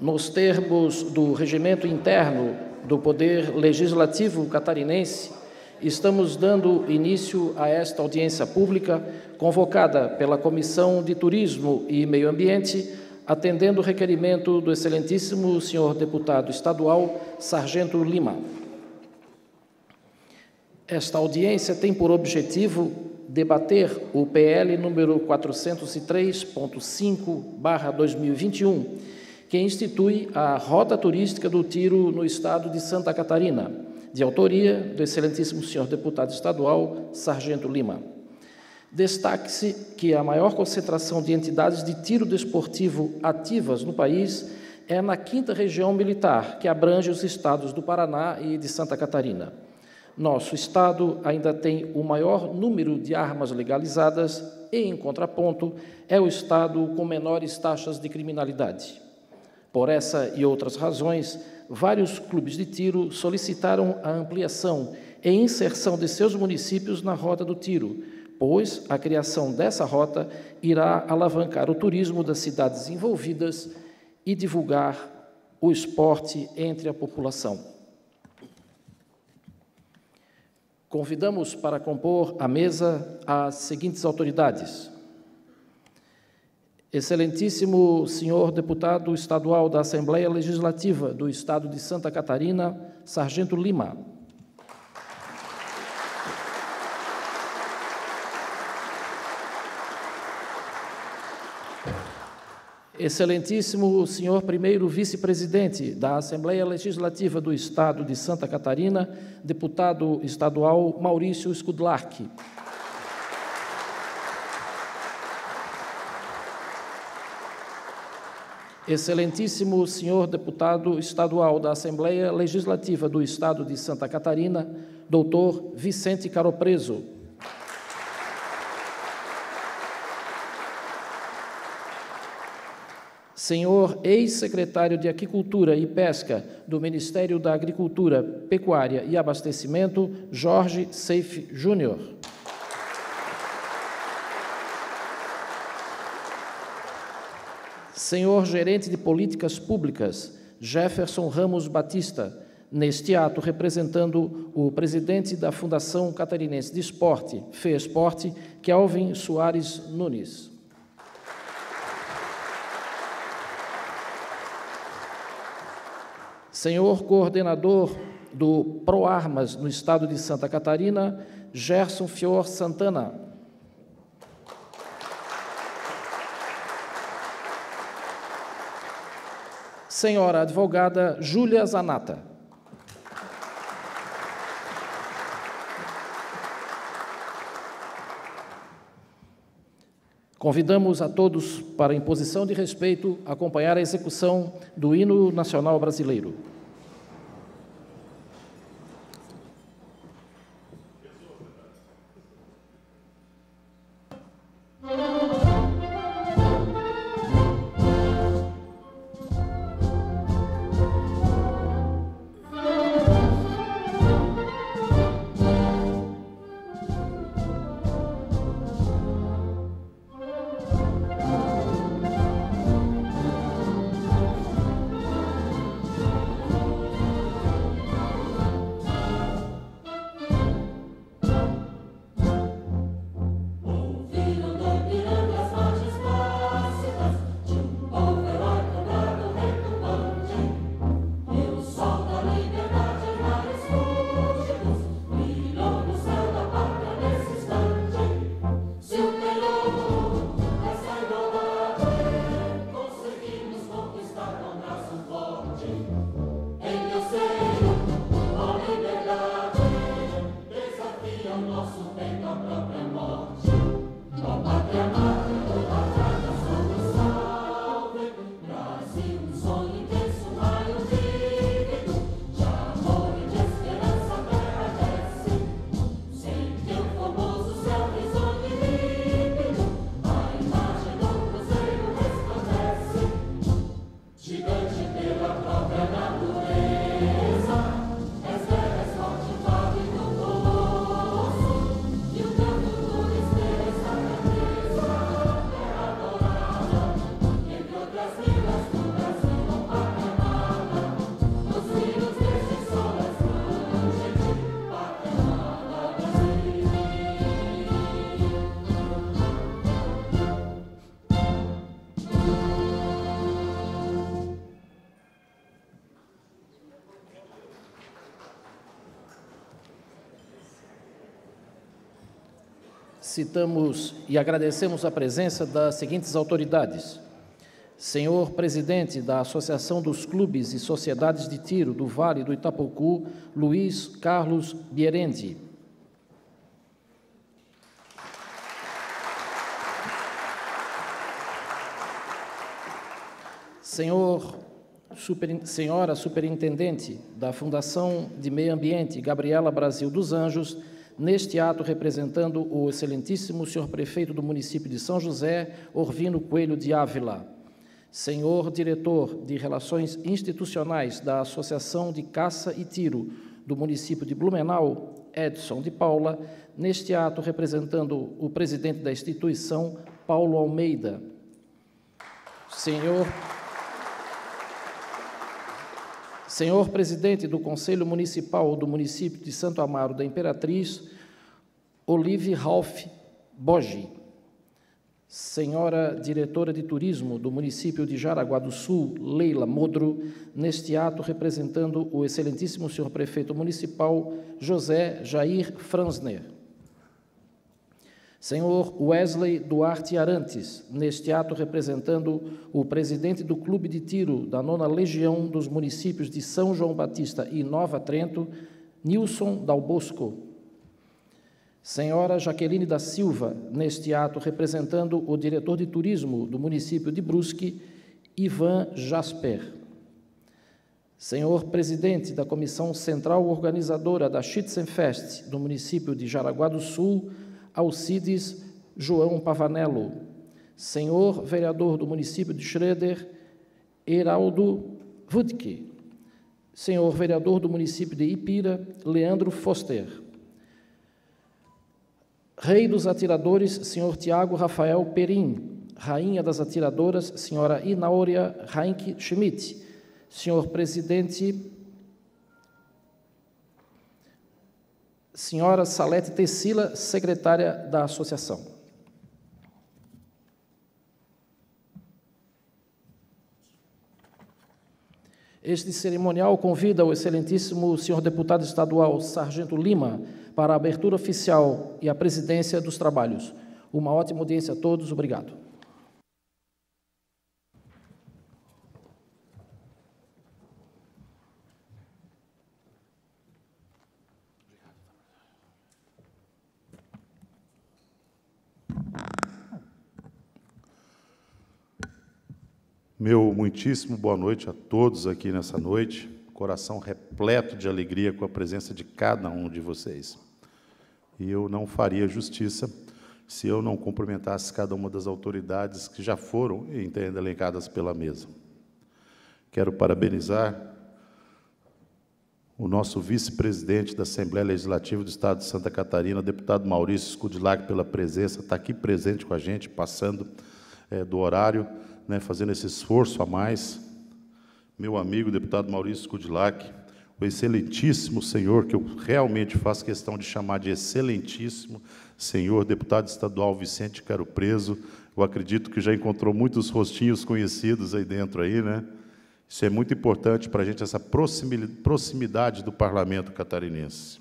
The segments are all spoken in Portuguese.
nos termos do regimento interno do Poder Legislativo catarinense, estamos dando início a esta audiência pública convocada pela Comissão de Turismo e Meio Ambiente, atendendo o requerimento do excelentíssimo senhor deputado estadual Sargento Lima. Esta audiência tem por objetivo debater o PL número 403.5/2021 que institui a Rota Turística do Tiro no estado de Santa Catarina, de autoria do excelentíssimo senhor deputado estadual Sargento Lima. Destaque-se que a maior concentração de entidades de tiro desportivo ativas no país é na quinta região militar, que abrange os estados do Paraná e de Santa Catarina. Nosso estado ainda tem o maior número de armas legalizadas e, em contraponto, é o estado com menores taxas de criminalidade. Por essa e outras razões, vários clubes de tiro solicitaram a ampliação e inserção de seus municípios na rota do tiro, pois a criação dessa rota irá alavancar o turismo das cidades envolvidas e divulgar o esporte entre a população. Convidamos para compor a mesa as seguintes autoridades: Excelentíssimo senhor deputado estadual da Assembleia Legislativa do Estado de Santa Catarina, Sargento Lima. Excelentíssimo senhor primeiro vice-presidente da Assembleia Legislativa do Estado de Santa Catarina, deputado estadual Maurício Skudlark. Excelentíssimo senhor deputado estadual da Assembleia Legislativa do Estado de Santa Catarina, doutor Vicente Caropreso. Senhor ex-secretário de Aquicultura e Pesca do Ministério da Agricultura, Pecuária e Abastecimento, Jorge Seif Júnior. senhor gerente de políticas públicas, Jefferson Ramos Batista, neste ato representando o presidente da Fundação Catarinense de Esporte, Fê Esporte, Kelvin Soares Nunes. Senhor coordenador do ProArmas no estado de Santa Catarina, Gerson Fior Santana, senhora advogada Júlia Zanata. Convidamos a todos para, em posição de respeito, acompanhar a execução do hino nacional brasileiro. citamos e agradecemos a presença das seguintes autoridades: senhor presidente da Associação dos Clubes e Sociedades de Tiro do Vale do Itapocu, Luiz Carlos Bierendi. Senhor, super, senhora superintendente da Fundação de Meio Ambiente, Gabriela Brasil dos Anjos, neste ato representando o excelentíssimo senhor prefeito do município de São José, Orvino Coelho de Ávila, senhor diretor de Relações Institucionais da Associação de Caça e Tiro do município de Blumenau, Edson de Paula, neste ato representando o presidente da instituição, Paulo Almeida. Senhor senhor presidente do Conselho Municipal do município de Santo Amaro da Imperatriz, Olive Ralph Bogi, senhora diretora de turismo do município de Jaraguá do Sul, Leila Modro, neste ato representando o excelentíssimo senhor prefeito municipal, José Jair Franzner. Senhor Wesley Duarte Arantes, neste ato representando o presidente do Clube de Tiro da Nona Legião dos municípios de São João Batista e Nova Trento, Nilson Dal Bosco. Senhora Jaqueline da Silva, neste ato representando o diretor de turismo do município de Brusque, Ivan Jasper. Senhor presidente da Comissão Central Organizadora da Schützenfest do município de Jaraguá do Sul, Alcides João Pavanello, senhor vereador do município de Schroeder, Heraldo Vudke, senhor vereador do município de Ipira, Leandro Foster. Rei dos Atiradores, senhor Tiago Rafael Perim. Rainha das Atiradoras, senhora Inaúria Reinke Schmidt. Senhor presidente senhora Salete Tessila, secretária da associação. Este cerimonial convida o excelentíssimo senhor deputado estadual Sargento Lima para a abertura oficial e a presidência dos trabalhos. Uma ótima audiência a todos, obrigado. Meu muitíssimo boa noite a todos aqui nessa noite. Coração repleto de alegria com a presença de cada um de vocês. E eu não faria justiça se eu não cumprimentasse cada uma das autoridades que já foram elencadas pela mesa. Quero parabenizar o nosso vice-presidente da Assembleia Legislativa do Estado de Santa Catarina, deputado Maurício Scudilac, pela presença, está aqui presente com a gente, passando é, do horário né, fazendo esse esforço a mais. Meu amigo, deputado Maurício Kudilac, o excelentíssimo senhor, que eu realmente faço questão de chamar de excelentíssimo senhor, deputado estadual Vicente Caro Preso. Eu acredito que já encontrou muitos rostinhos conhecidos aí dentro, aí, né? Isso é muito importante para a gente, essa proximidade do parlamento catarinense.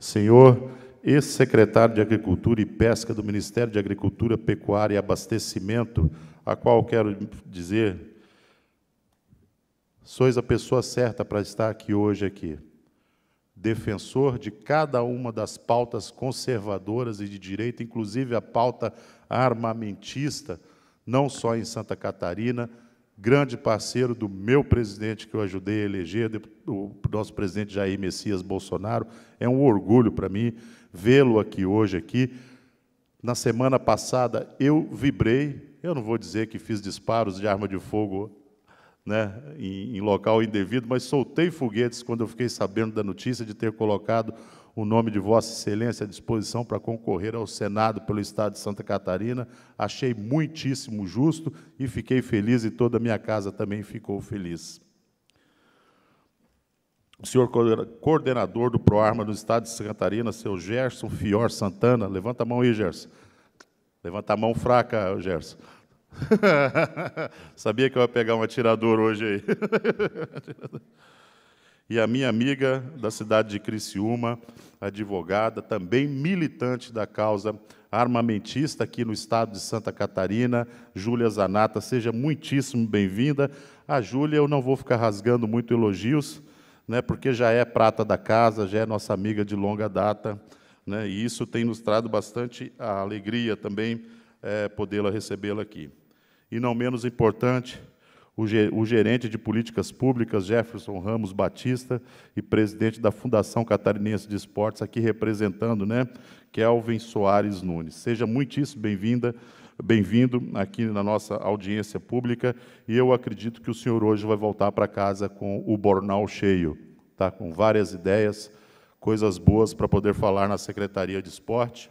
Senhor ex-secretário de Agricultura e Pesca do Ministério de Agricultura, Pecuária e Abastecimento, a qual quero dizer: sois a pessoa certa para estar aqui hoje aqui, defensor de cada uma das pautas conservadoras e de direita, inclusive a pauta armamentista, não só em Santa Catarina, grande parceiro do meu presidente que eu ajudei a eleger, o nosso presidente Jair Messias Bolsonaro. É um orgulho para mim vê-lo aqui hoje aqui. Na semana passada eu vibrei eu não vou dizer que fiz disparos de arma de fogo né, em, em local indevido, mas soltei foguetes quando eu fiquei sabendo da notícia de ter colocado o nome de Vossa Excelência à disposição para concorrer ao Senado pelo Estado de Santa Catarina. Achei muitíssimo justo e fiquei feliz, e toda a minha casa também ficou feliz. O senhor coordenador do PROARMA do Estado de Santa Catarina, seu Gerson Fior Santana, levanta a mão aí, Gerson. Levanta a mão fraca, Gerson. Sabia que eu ia pegar um atirador hoje aí. e a minha amiga da cidade de Criciúma, advogada, também militante da causa armamentista aqui no estado de Santa Catarina, Júlia Zanata, seja muitíssimo bem-vinda. A Júlia, eu não vou ficar rasgando muito elogios, né, porque já é prata da casa, já é nossa amiga de longa data né? e isso tem nos bastante a alegria também é, podê-la recebê-la aqui. E não menos importante, o, o gerente de políticas públicas, Jefferson Ramos Batista, e presidente da Fundação Catarinense de Esportes, aqui representando, né, Kelvin Soares Nunes. Seja muitíssimo bem-vinda, bem-vindo aqui na nossa audiência pública, e eu acredito que o senhor hoje vai voltar para casa com o bornal cheio, tá? com várias ideias, coisas boas para poder falar na Secretaria de Esporte.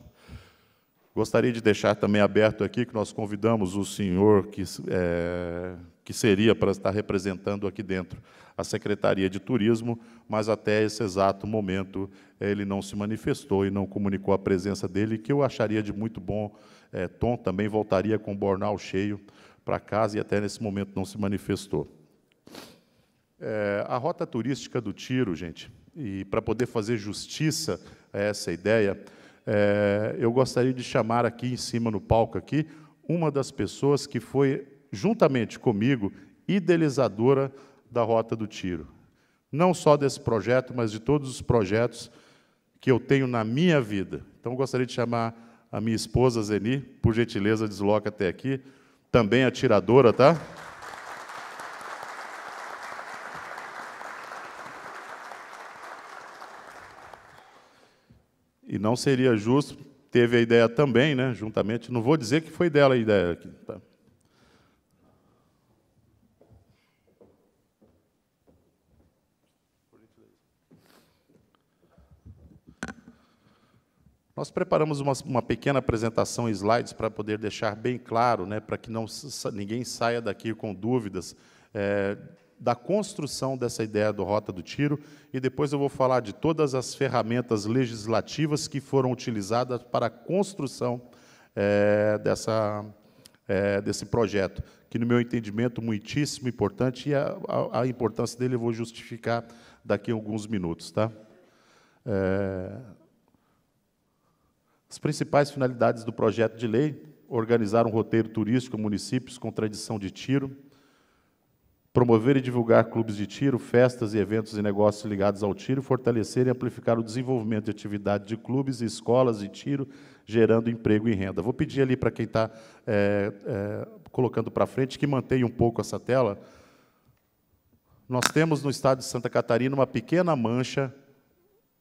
Gostaria de deixar também aberto aqui que nós convidamos o senhor que, é, que seria para estar representando aqui dentro a Secretaria de Turismo, mas até esse exato momento é, ele não se manifestou e não comunicou a presença dele, que eu acharia de muito bom é, tom, também voltaria com o bornal cheio para casa e até nesse momento não se manifestou. É, a rota turística do Tiro, gente, e para poder fazer justiça a essa ideia, é, eu gostaria de chamar aqui em cima no palco aqui uma das pessoas que foi juntamente comigo idealizadora da Rota do Tiro. Não só desse projeto, mas de todos os projetos que eu tenho na minha vida. Então gostaria de chamar a minha esposa Zeni, por gentileza desloca até aqui, também atiradora, tá? e não seria justo, teve a ideia também, né, juntamente, não vou dizer que foi dela a ideia. Tá? Nós preparamos uma, uma, pequena apresentação em slides para poder deixar bem claro, né, para que não, ninguém saia daqui com dúvidas é, da construção dessa ideia do Rota do Tiro e depois eu vou falar de todas as ferramentas legislativas que foram utilizadas para a construção é, dessa, é, desse projeto, que, no meu entendimento, é muitíssimo importante e a, a, a importância dele eu vou justificar daqui a alguns minutos. Tá? É, as principais finalidades do projeto de lei: organizar um roteiro turístico em municípios com tradição de tiro promover e divulgar clubes de tiro, festas e eventos e negócios ligados ao tiro, fortalecer e amplificar o desenvolvimento de atividade de clubes e escolas de tiro, gerando emprego e renda. Vou pedir ali para quem está é, é, colocando para frente que mantenha um pouco essa tela. Nós temos no estado de Santa Catarina uma pequena mancha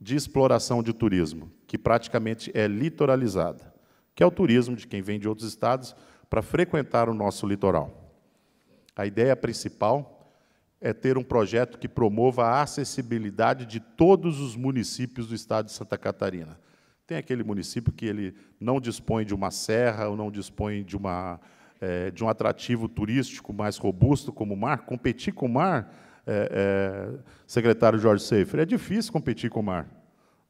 de exploração de turismo, que praticamente é litoralizada, que é o turismo de quem vem de outros estados para frequentar o nosso litoral. A ideia principal é ter um projeto que promova a acessibilidade de todos os municípios do estado de Santa Catarina. Tem aquele município que ele não dispõe de uma serra ou não dispõe de, uma, é, de um atrativo turístico mais robusto como o mar. Competir com o mar, é, é, secretário Jorge Seifer, é difícil competir com o mar.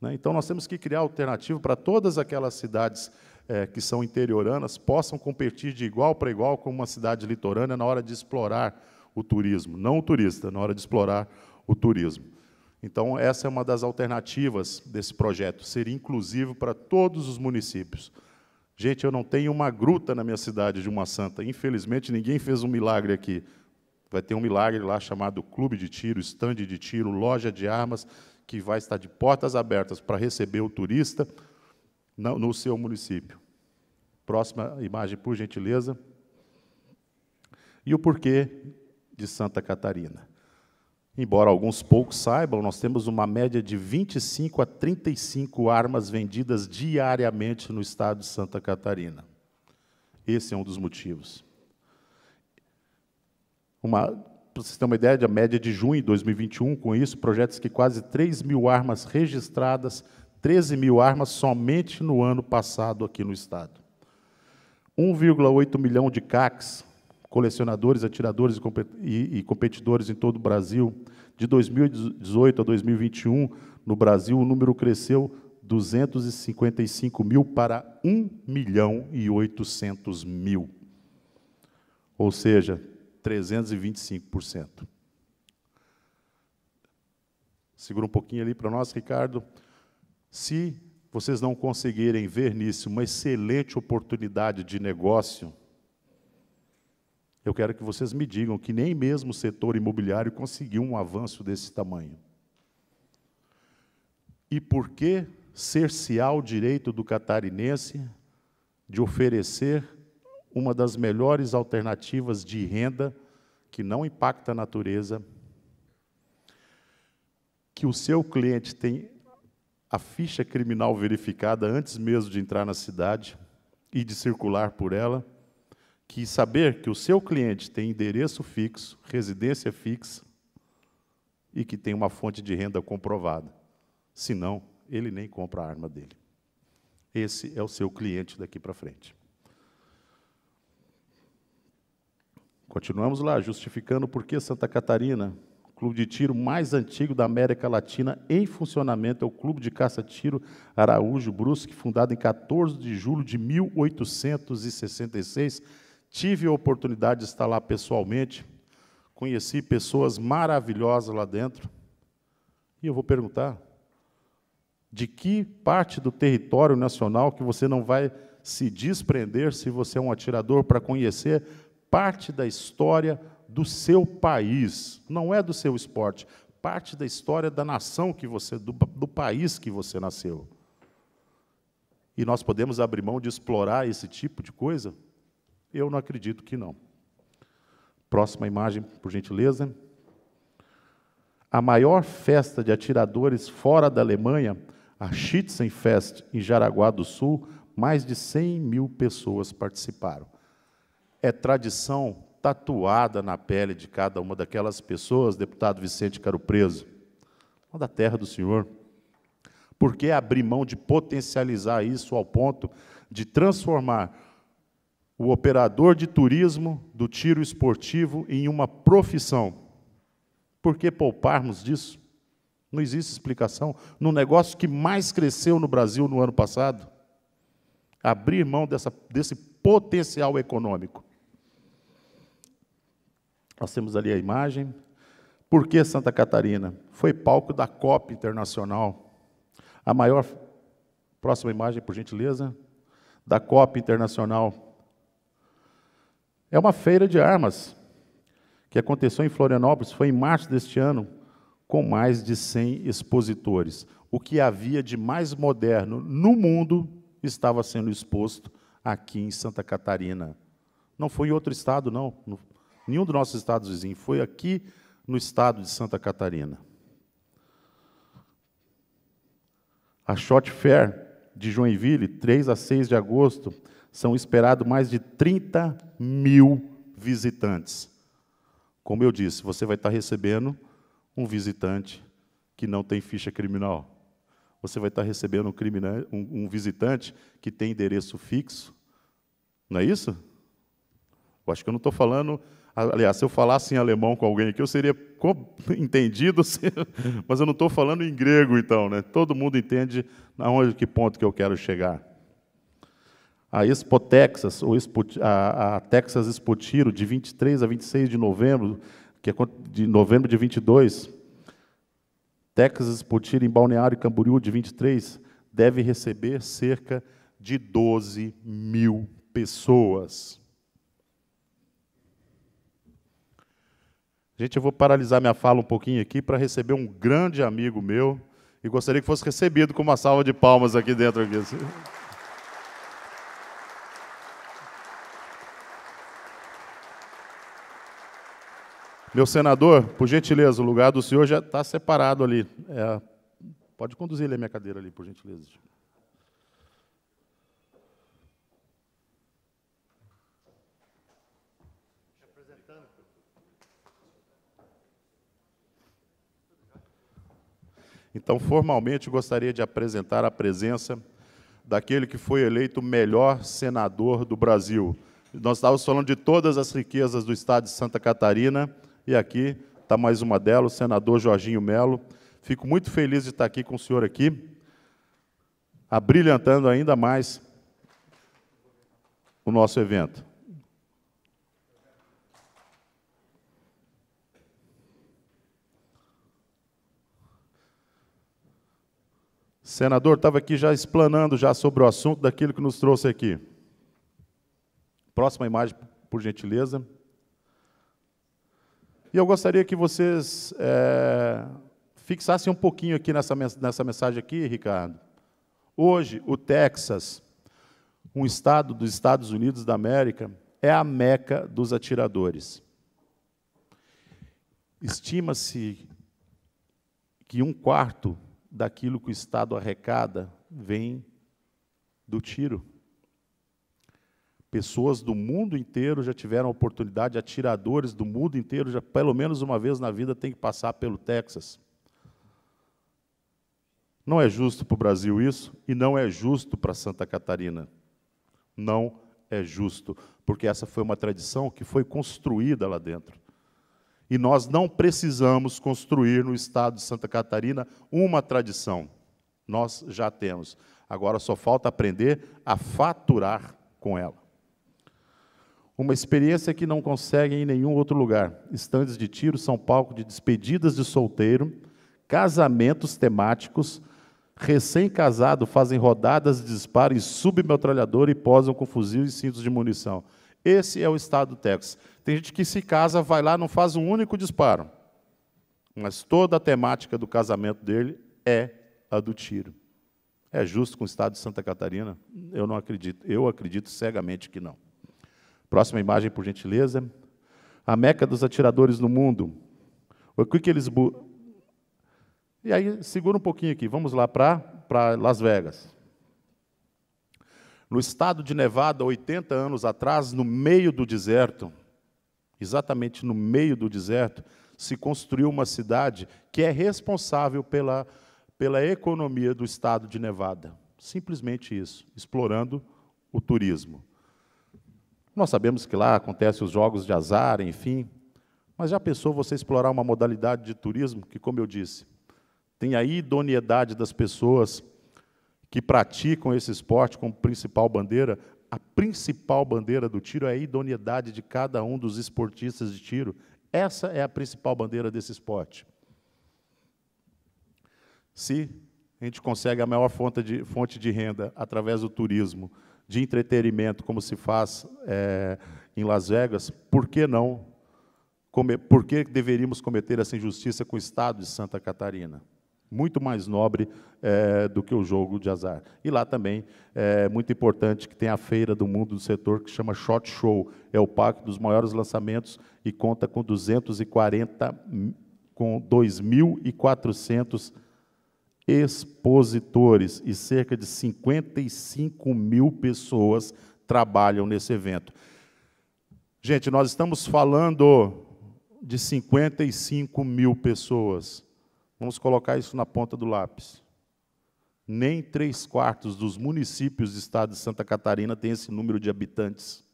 Né? Então, nós temos que criar alternativa para todas aquelas cidades é, que são interioranas possam competir de igual para igual com uma cidade litorânea na hora de explorar o turismo, não o turista, na hora de explorar o turismo. Então, essa é uma das alternativas desse projeto, ser inclusivo para todos os municípios. Gente, eu não tenho uma gruta na minha cidade de uma santa. Infelizmente, ninguém fez um milagre aqui. Vai ter um milagre lá chamado clube de tiro, estande de tiro, loja de armas, que vai estar de portas abertas para receber o turista, no seu município. Próxima imagem, por gentileza. E o porquê de Santa Catarina. Embora alguns poucos saibam, nós temos uma média de 25 a 35 armas vendidas diariamente no estado de Santa Catarina. Esse é um dos motivos. Uma para vocês terem uma ideia, a média de junho de 2021, com isso, projetos que quase 3 mil armas registradas 13 mil armas somente no ano passado aqui no Estado. 1,8 milhão de CACs, colecionadores, atiradores e competidores em todo o Brasil. De 2018 a 2021, no Brasil, o número cresceu 255 mil para 1 milhão e 800 mil. Ou seja, 325%. Segura um pouquinho ali para nós, Ricardo. Se vocês não conseguirem ver nisso uma excelente oportunidade de negócio, eu quero que vocês me digam que nem mesmo o setor imobiliário conseguiu um avanço desse tamanho. E por que cercear o direito do catarinense de oferecer uma das melhores alternativas de renda que não impacta a natureza, que o seu cliente tem a ficha criminal verificada antes mesmo de entrar na cidade e de circular por ela, que saber que o seu cliente tem endereço fixo, residência fixa e que tem uma fonte de renda comprovada. Senão, ele nem compra a arma dele. Esse é o seu cliente daqui para frente. Continuamos lá, justificando por que Santa Catarina clube de tiro mais antigo da América Latina em funcionamento é o Clube de Caça-Tiro Araújo Brusque, fundado em 14 de julho de 1866. Tive a oportunidade de estar lá pessoalmente, conheci pessoas maravilhosas lá dentro. E eu vou perguntar: de que parte do território nacional que você não vai se desprender se você é um atirador para conhecer parte da história do seu país, não é do seu esporte. Parte da história da nação que você, do, do país que você nasceu. E nós podemos abrir mão de explorar esse tipo de coisa? Eu não acredito que não. Próxima imagem, por gentileza. A maior festa de atiradores fora da Alemanha, a Schützenfest, em Jaraguá do Sul, mais de 100 mil pessoas participaram. É tradição tatuada na pele de cada uma daquelas pessoas, deputado Vicente Caro Preso, da terra do Senhor. Por que abrir mão de potencializar isso ao ponto de transformar o operador de turismo do tiro esportivo em uma profissão? Por que pouparmos disso? Não existe explicação. No negócio que mais cresceu no Brasil no ano passado, abrir mão dessa, desse potencial econômico nós temos ali a imagem. Por que Santa Catarina? Foi palco da COP Internacional. A maior. Próxima imagem, por gentileza. Da COP Internacional. É uma feira de armas que aconteceu em Florianópolis, foi em março deste ano, com mais de 100 expositores. O que havia de mais moderno no mundo estava sendo exposto aqui em Santa Catarina. Não foi em outro estado, não nenhum dos nossos estados vizinhos, foi aqui no estado de Santa Catarina. A Shot Fair de Joinville, 3 a 6 de agosto, são esperados mais de 30 mil visitantes. Como eu disse, você vai estar recebendo um visitante que não tem ficha criminal. Você vai estar recebendo um, criminal, um, um visitante que tem endereço fixo. Não é isso? Eu acho que eu não estou falando Aliás, se eu falasse em alemão com alguém aqui, eu seria entendido, mas eu não estou falando em grego, então, né? Todo mundo entende aonde, que ponto que eu quero chegar. A Expo Texas, ou Expo, a, a, Texas Expo Tiro, de 23 a 26 de novembro, que é de novembro de 22, Texas Expo Tiro em Balneário Camboriú, de 23, deve receber cerca de 12 mil pessoas. Gente, eu vou paralisar minha fala um pouquinho aqui para receber um grande amigo meu e gostaria que fosse recebido com uma salva de palmas aqui dentro. Aqui. Assim. Meu senador, por gentileza, o lugar do senhor já está separado ali. É, pode conduzir ele a minha cadeira ali, por gentileza. Então, formalmente, gostaria de apresentar a presença daquele que foi eleito melhor senador do Brasil. Nós estávamos falando de todas as riquezas do estado de Santa Catarina, e aqui está mais uma delas, o senador Jorginho Melo. Fico muito feliz de estar aqui com o senhor aqui, abrilhantando ainda mais o nosso evento. senador estava aqui já explanando já sobre o assunto daquilo que nos trouxe aqui. Próxima imagem, por gentileza. E eu gostaria que vocês é, fixassem um pouquinho aqui nessa, nessa mensagem aqui, Ricardo. Hoje, o Texas, um estado dos Estados Unidos da América, é a meca dos atiradores. Estima-se que um quarto daquilo que o Estado arrecada vem do tiro. Pessoas do mundo inteiro já tiveram a oportunidade, atiradores do mundo inteiro já pelo menos uma vez na vida tem que passar pelo Texas. Não é justo para o Brasil isso e não é justo para Santa Catarina. Não é justo, porque essa foi uma tradição que foi construída lá dentro. E nós não precisamos construir no estado de Santa Catarina uma tradição. Nós já temos. Agora só falta aprender a faturar com ela. Uma experiência que não consegue em nenhum outro lugar. Estandes de tiro são palco de despedidas de solteiro, casamentos temáticos, recém-casado fazem rodadas de disparo em submetralhador e posam com fuzil e cintos de munição. Esse é o estado do Texas. Tem gente que se casa, vai lá, não faz um único disparo. Mas toda a temática do casamento dele é a do tiro. É justo com o estado de Santa Catarina? Eu não acredito. Eu acredito cegamente que não. Próxima imagem, por gentileza. A Meca dos atiradores no mundo. O que, que eles. Bu... E aí, segura um pouquinho aqui. Vamos lá para Las Vegas. No estado de Nevada, 80 anos atrás, no meio do deserto, exatamente no meio do deserto, se construiu uma cidade que é responsável pela, pela economia do estado de Nevada. Simplesmente isso, explorando o turismo. Nós sabemos que lá acontecem os jogos de azar, enfim, mas já pensou você explorar uma modalidade de turismo que, como eu disse, tem a idoneidade das pessoas que praticam esse esporte como principal bandeira, a principal bandeira do tiro é a idoneidade de cada um dos esportistas de tiro. Essa é a principal bandeira desse esporte. Se a gente consegue a maior fonte de, fonte de renda através do turismo, de entretenimento, como se faz é, em Las Vegas, por que não? Por que deveríamos cometer essa injustiça com o Estado de Santa Catarina? muito mais nobre é, do que o jogo de azar. E lá também é muito importante que tem a feira do mundo do setor que chama Shot Show, é o parque dos maiores lançamentos e conta com 240 hum, com 2.400 expositores e cerca de 55 mil pessoas trabalham nesse evento. Gente, nós estamos falando de 55 mil pessoas Vamos colocar isso na ponta do lápis. Nem três quartos dos municípios do estado de Santa Catarina tem esse número de habitantes.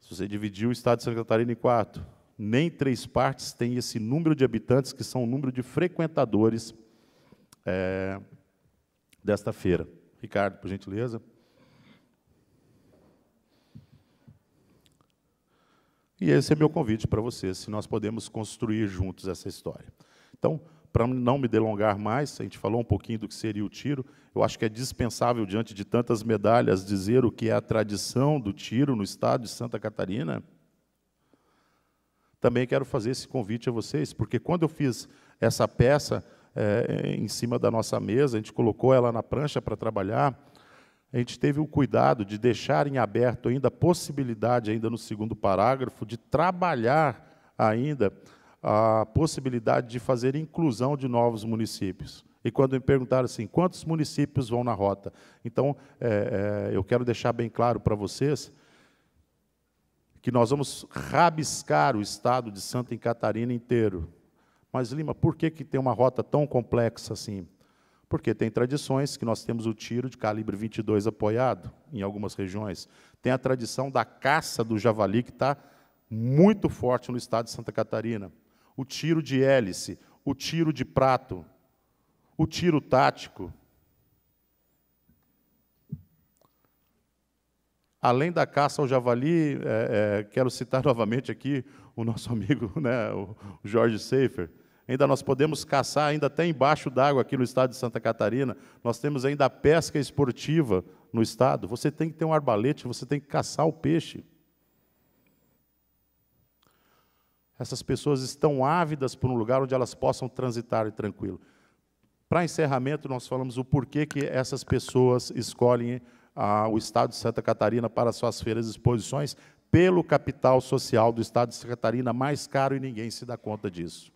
Se você dividir o estado de Santa Catarina em quatro, nem três partes tem esse número de habitantes, que são o número de frequentadores é, desta feira. Ricardo, por gentileza. E esse é meu convite para vocês, se nós podemos construir juntos essa história. Então, para não me delongar mais, a gente falou um pouquinho do que seria o tiro. Eu acho que é dispensável, diante de tantas medalhas, dizer o que é a tradição do tiro no estado de Santa Catarina. Também quero fazer esse convite a vocês, porque quando eu fiz essa peça é, em cima da nossa mesa, a gente colocou ela na prancha para trabalhar, a gente teve o cuidado de deixar em aberto ainda a possibilidade, ainda no segundo parágrafo, de trabalhar ainda a possibilidade de fazer inclusão de novos municípios. E quando me perguntaram assim, quantos municípios vão na rota? Então, é, é, eu quero deixar bem claro para vocês que nós vamos rabiscar o estado de Santa Catarina inteiro. Mas, Lima, por que, que tem uma rota tão complexa assim? Porque tem tradições que nós temos o tiro de calibre 22 apoiado em algumas regiões. Tem a tradição da caça do javali, que está muito forte no estado de Santa Catarina. O tiro de hélice, o tiro de prato, o tiro tático. Além da caça ao javali, é, é, quero citar novamente aqui o nosso amigo né, o Jorge Seifer, ainda nós podemos caçar ainda até embaixo d'água aqui no estado de Santa Catarina. Nós temos ainda a pesca esportiva no estado. Você tem que ter um arbalete, você tem que caçar o peixe. Essas pessoas estão ávidas por um lugar onde elas possam transitar tranquilo. Para encerramento, nós falamos o porquê que essas pessoas escolhem ah, o Estado de Santa Catarina para suas feiras e exposições, pelo capital social do Estado de Santa Catarina mais caro e ninguém se dá conta disso.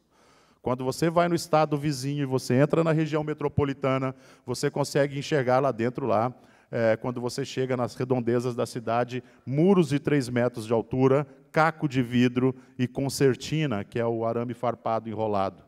Quando você vai no estado vizinho e você entra na região metropolitana, você consegue enxergar lá dentro lá é, quando você chega nas redondezas da cidade, muros de 3 metros de altura, caco de vidro e concertina, que é o arame farpado enrolado.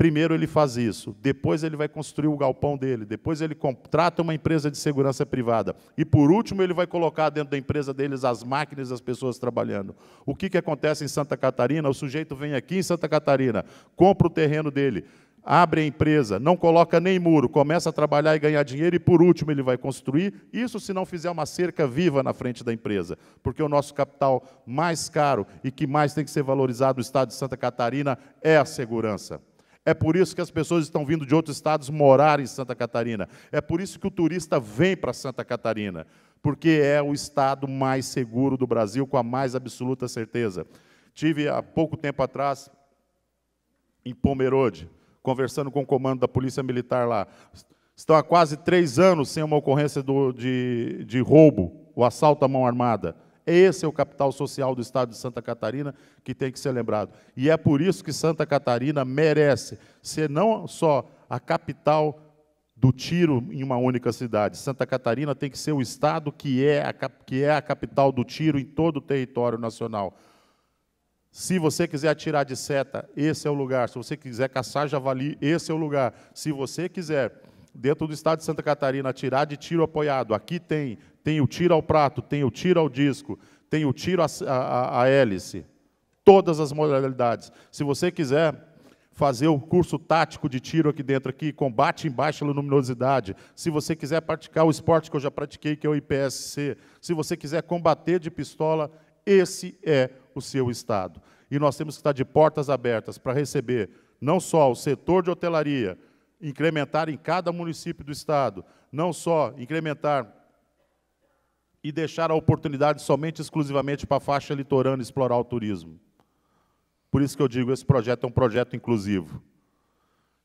Primeiro ele faz isso, depois ele vai construir o galpão dele, depois ele contrata uma empresa de segurança privada e por último ele vai colocar dentro da empresa deles as máquinas e as pessoas trabalhando. O que, que acontece em Santa Catarina? O sujeito vem aqui em Santa Catarina, compra o terreno dele, abre a empresa, não coloca nem muro, começa a trabalhar e ganhar dinheiro e por último ele vai construir, isso se não fizer uma cerca viva na frente da empresa, porque o nosso capital mais caro e que mais tem que ser valorizado no estado de Santa Catarina é a segurança. É por isso que as pessoas estão vindo de outros estados morar em Santa Catarina. É por isso que o turista vem para Santa Catarina, porque é o estado mais seguro do Brasil, com a mais absoluta certeza. Tive há pouco tempo atrás em Pomerode, conversando com o comando da Polícia Militar lá. Estão há quase três anos sem uma ocorrência do, de, de roubo, o assalto à mão armada. Esse é o capital social do estado de Santa Catarina que tem que ser lembrado. E é por isso que Santa Catarina merece ser não só a capital do tiro em uma única cidade. Santa Catarina tem que ser o estado que é a, que é a capital do tiro em todo o território nacional. Se você quiser atirar de seta, esse é o lugar. Se você quiser caçar javali, esse é o lugar. Se você quiser, dentro do estado de Santa Catarina, atirar de tiro apoiado, aqui tem tem o tiro ao prato, tem o tiro ao disco, tem o tiro à, à, à hélice. Todas as modalidades. Se você quiser fazer o curso tático de tiro aqui dentro, aqui, combate em baixa luminosidade, se você quiser praticar o esporte que eu já pratiquei, que é o IPSC, se você quiser combater de pistola, esse é o seu estado. E nós temos que estar de portas abertas para receber não só o setor de hotelaria, incrementar em cada município do estado, não só incrementar e deixar a oportunidade somente exclusivamente para a faixa litorânea explorar o turismo. Por isso que eu digo, esse projeto é um projeto inclusivo.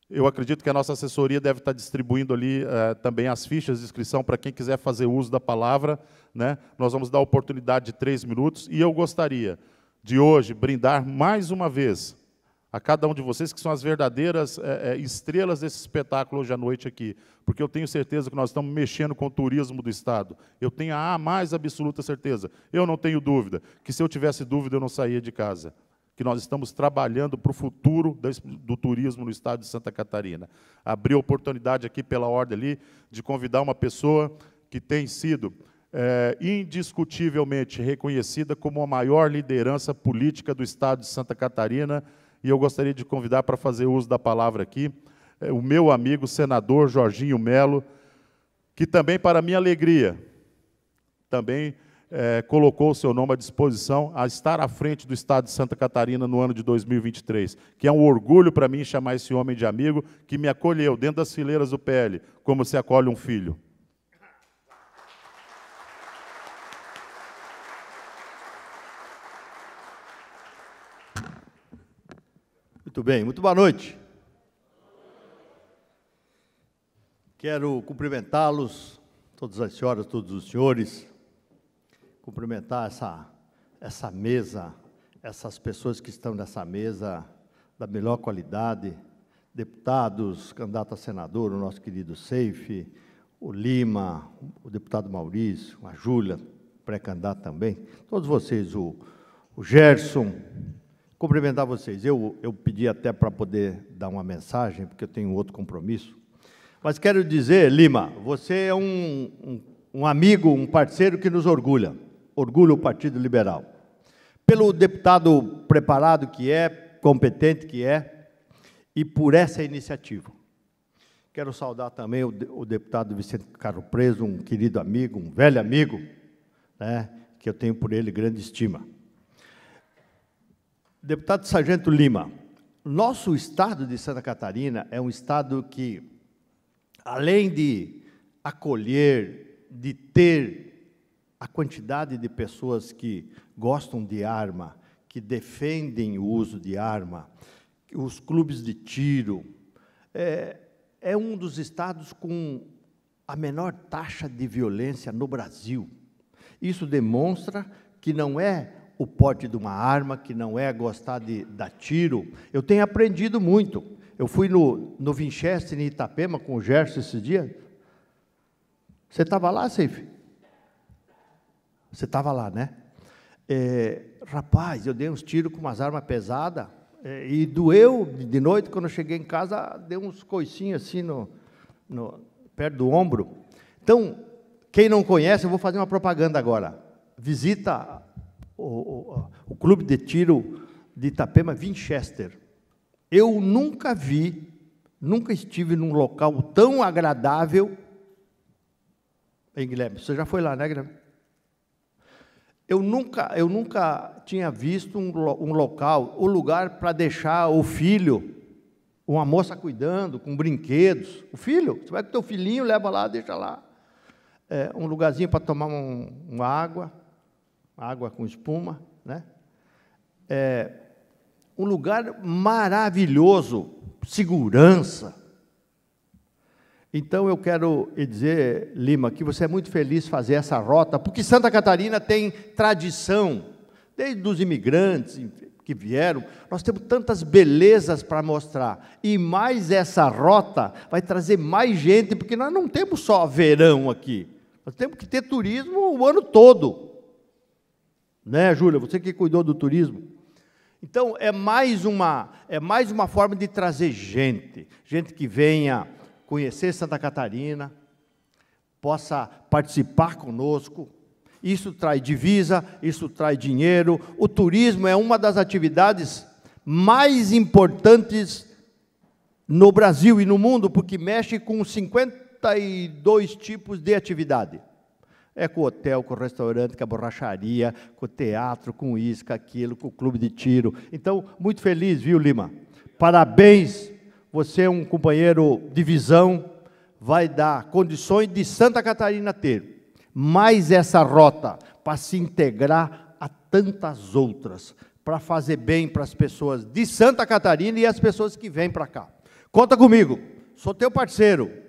Eu acredito que a nossa assessoria deve estar distribuindo ali eh, também as fichas de inscrição para quem quiser fazer uso da palavra. Né? Nós vamos dar oportunidade de três minutos e eu gostaria de hoje brindar mais uma vez a cada um de vocês, que são as verdadeiras é, estrelas desse espetáculo hoje à noite aqui, porque eu tenho certeza que nós estamos mexendo com o turismo do Estado. Eu tenho a mais absoluta certeza. Eu não tenho dúvida que se eu tivesse dúvida eu não saía de casa. Que nós estamos trabalhando para o futuro do turismo no estado de Santa Catarina. Abri a oportunidade aqui, pela ordem ali, de convidar uma pessoa que tem sido é, indiscutivelmente reconhecida como a maior liderança política do estado de Santa Catarina e eu gostaria de convidar para fazer uso da palavra aqui é, o meu amigo senador Jorginho Melo, que também, para minha alegria, também é, colocou o seu nome à disposição a estar à frente do Estado de Santa Catarina no ano de 2023, que é um orgulho para mim chamar esse homem de amigo que me acolheu dentro das fileiras do PL, como se acolhe um filho. Muito bem, muito boa noite. Quero cumprimentá-los, todas as senhoras, todos os senhores, cumprimentar essa, essa mesa, essas pessoas que estão nessa mesa da melhor qualidade, deputados, candidato a senador, o nosso querido Seife, o Lima, o deputado Maurício, a Júlia, pré-candidato também, todos vocês, o, o Gerson, cumprimentar vocês. Eu, eu pedi até para poder dar uma mensagem, porque eu tenho outro compromisso. Mas quero dizer, Lima, você é um, um, um amigo, um parceiro que nos orgulha. Orgulha o Partido Liberal. Pelo deputado preparado que é, competente que é, e por essa iniciativa. Quero saudar também o, o deputado Vicente Carro Preso, um querido amigo, um velho amigo, né, que eu tenho por ele grande estima. Deputado Sargento Lima, nosso estado de Santa Catarina é um estado que, além de acolher, de ter a quantidade de pessoas que gostam de arma, que defendem o uso de arma, os clubes de tiro, é, é um dos estados com a menor taxa de violência no Brasil. Isso demonstra que não é o porte de uma arma, que não é gostar de dar tiro. Eu tenho aprendido muito. Eu fui no, no Winchester, em Itapema, com o Gerson esse dia. Você estava lá, Seif? Você estava lá, né? É, rapaz, eu dei uns tiros com umas armas pesadas é, e doeu de noite, quando eu cheguei em casa, deu uns coicinhos assim no, no, perto do ombro. Então, quem não conhece, eu vou fazer uma propaganda agora. Visita o, o, o clube de tiro de Itapema, Winchester. Eu nunca vi, nunca estive num local tão agradável. Em Guilherme, você já foi lá, né, Guilherme? Eu nunca, eu nunca tinha visto um, um local, um lugar para deixar o filho, uma moça cuidando, com brinquedos. O filho, você vai com o teu filhinho, leva lá, deixa lá. É, um lugarzinho para tomar um, uma água água com espuma, né? É, um lugar maravilhoso, segurança. Então eu quero dizer, Lima, que você é muito feliz fazer essa rota, porque Santa Catarina tem tradição, desde os imigrantes que vieram, nós temos tantas belezas para mostrar. E mais essa rota vai trazer mais gente, porque nós não temos só verão aqui. Nós temos que ter turismo o ano todo. Né, Júlia? Você que cuidou do turismo. Então, é mais, uma, é mais uma forma de trazer gente. Gente que venha conhecer Santa Catarina, possa participar conosco. Isso traz divisa, isso traz dinheiro. O turismo é uma das atividades mais importantes no Brasil e no mundo, porque mexe com 52 tipos de atividade. É com o hotel, com o restaurante, com a borracharia, com o teatro, com isso, com aquilo, com o clube de tiro. Então, muito feliz, viu, Lima? Parabéns, você é um companheiro de visão, vai dar condições de Santa Catarina ter mais essa rota para se integrar a tantas outras, para fazer bem para as pessoas de Santa Catarina e as pessoas que vêm para cá. Conta comigo, sou teu parceiro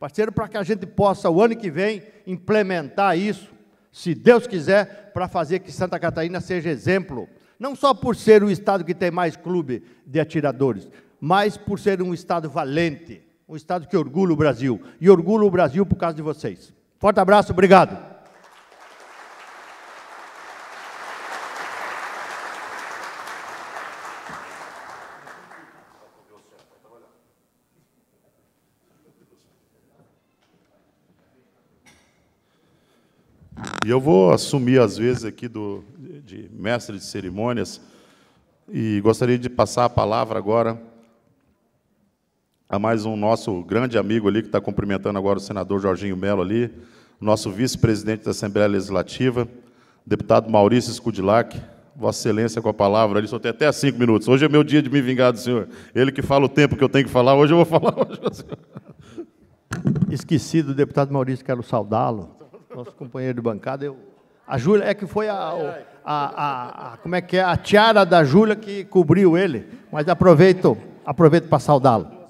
parceiro, para que a gente possa, o ano que vem, implementar isso, se Deus quiser, para fazer que Santa Catarina seja exemplo, não só por ser o estado que tem mais clube de atiradores, mas por ser um estado valente, um estado que orgulha o Brasil, e orgulha o Brasil por causa de vocês. Forte abraço, obrigado. E eu vou assumir, às vezes, aqui do, de mestre de cerimônias, e gostaria de passar a palavra agora a mais um nosso grande amigo ali, que está cumprimentando agora o senador Jorginho Melo ali, nosso vice-presidente da Assembleia Legislativa, deputado Maurício Scudilac. Vossa Excelência com a palavra, ele só tem até cinco minutos. Hoje é meu dia de me vingar do senhor. Ele que fala o tempo que eu tenho que falar, hoje eu vou falar. Hoje, senhor. Esquecido, deputado Maurício, quero saudá-lo nosso companheiro de bancada. Eu, a Júlia, é que foi a, a, a, a, como é que é, a tiara da Júlia que cobriu ele, mas aproveito, aproveito para saudá-lo.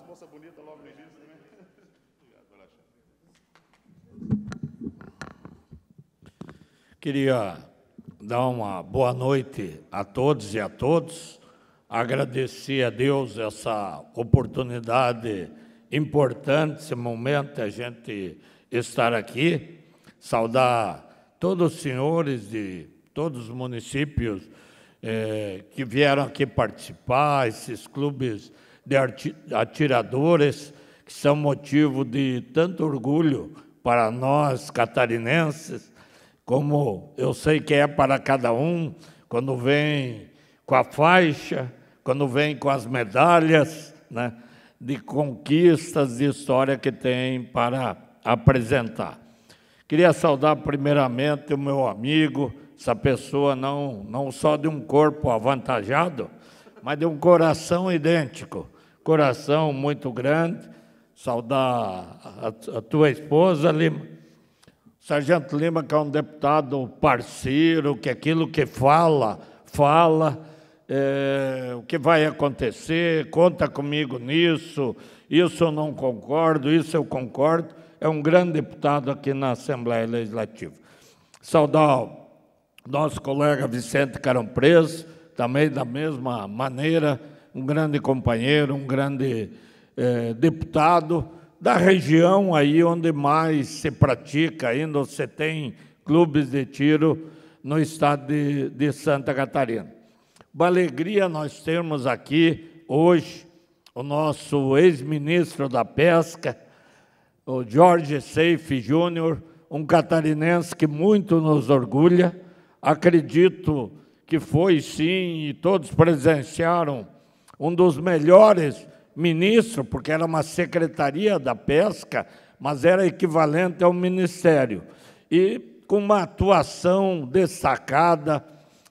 Queria dar uma boa noite a todos e a todos, agradecer a Deus essa oportunidade importante, esse momento, a gente estar aqui saudar todos os senhores de todos os municípios eh, que vieram aqui participar, esses clubes de atiradores que são motivo de tanto orgulho para nós catarinenses, como eu sei que é para cada um, quando vem com a faixa, quando vem com as medalhas, né, de conquistas de história que tem para apresentar. Queria saudar primeiramente o meu amigo, essa pessoa não, não só de um corpo avantajado, mas de um coração idêntico, coração muito grande. Saudar a, a tua esposa, Lima. Sargento Lima, que é um deputado parceiro, que aquilo que fala, fala, é, o que vai acontecer, conta comigo nisso, isso eu não concordo, isso eu concordo é um grande deputado aqui na Assembleia Legislativa. Saudar o nosso colega Vicente Carão também da mesma maneira, um grande companheiro, um grande eh, deputado da região aí onde mais se pratica ainda, você tem clubes de tiro no estado de, de Santa Catarina. Uma alegria nós termos aqui hoje o nosso ex-ministro da Pesca, o George Seife Júnior, um catarinense que muito nos orgulha. Acredito que foi sim, e todos presenciaram, um dos melhores ministros, porque era uma secretaria da pesca, mas era equivalente ao ministério. E com uma atuação destacada,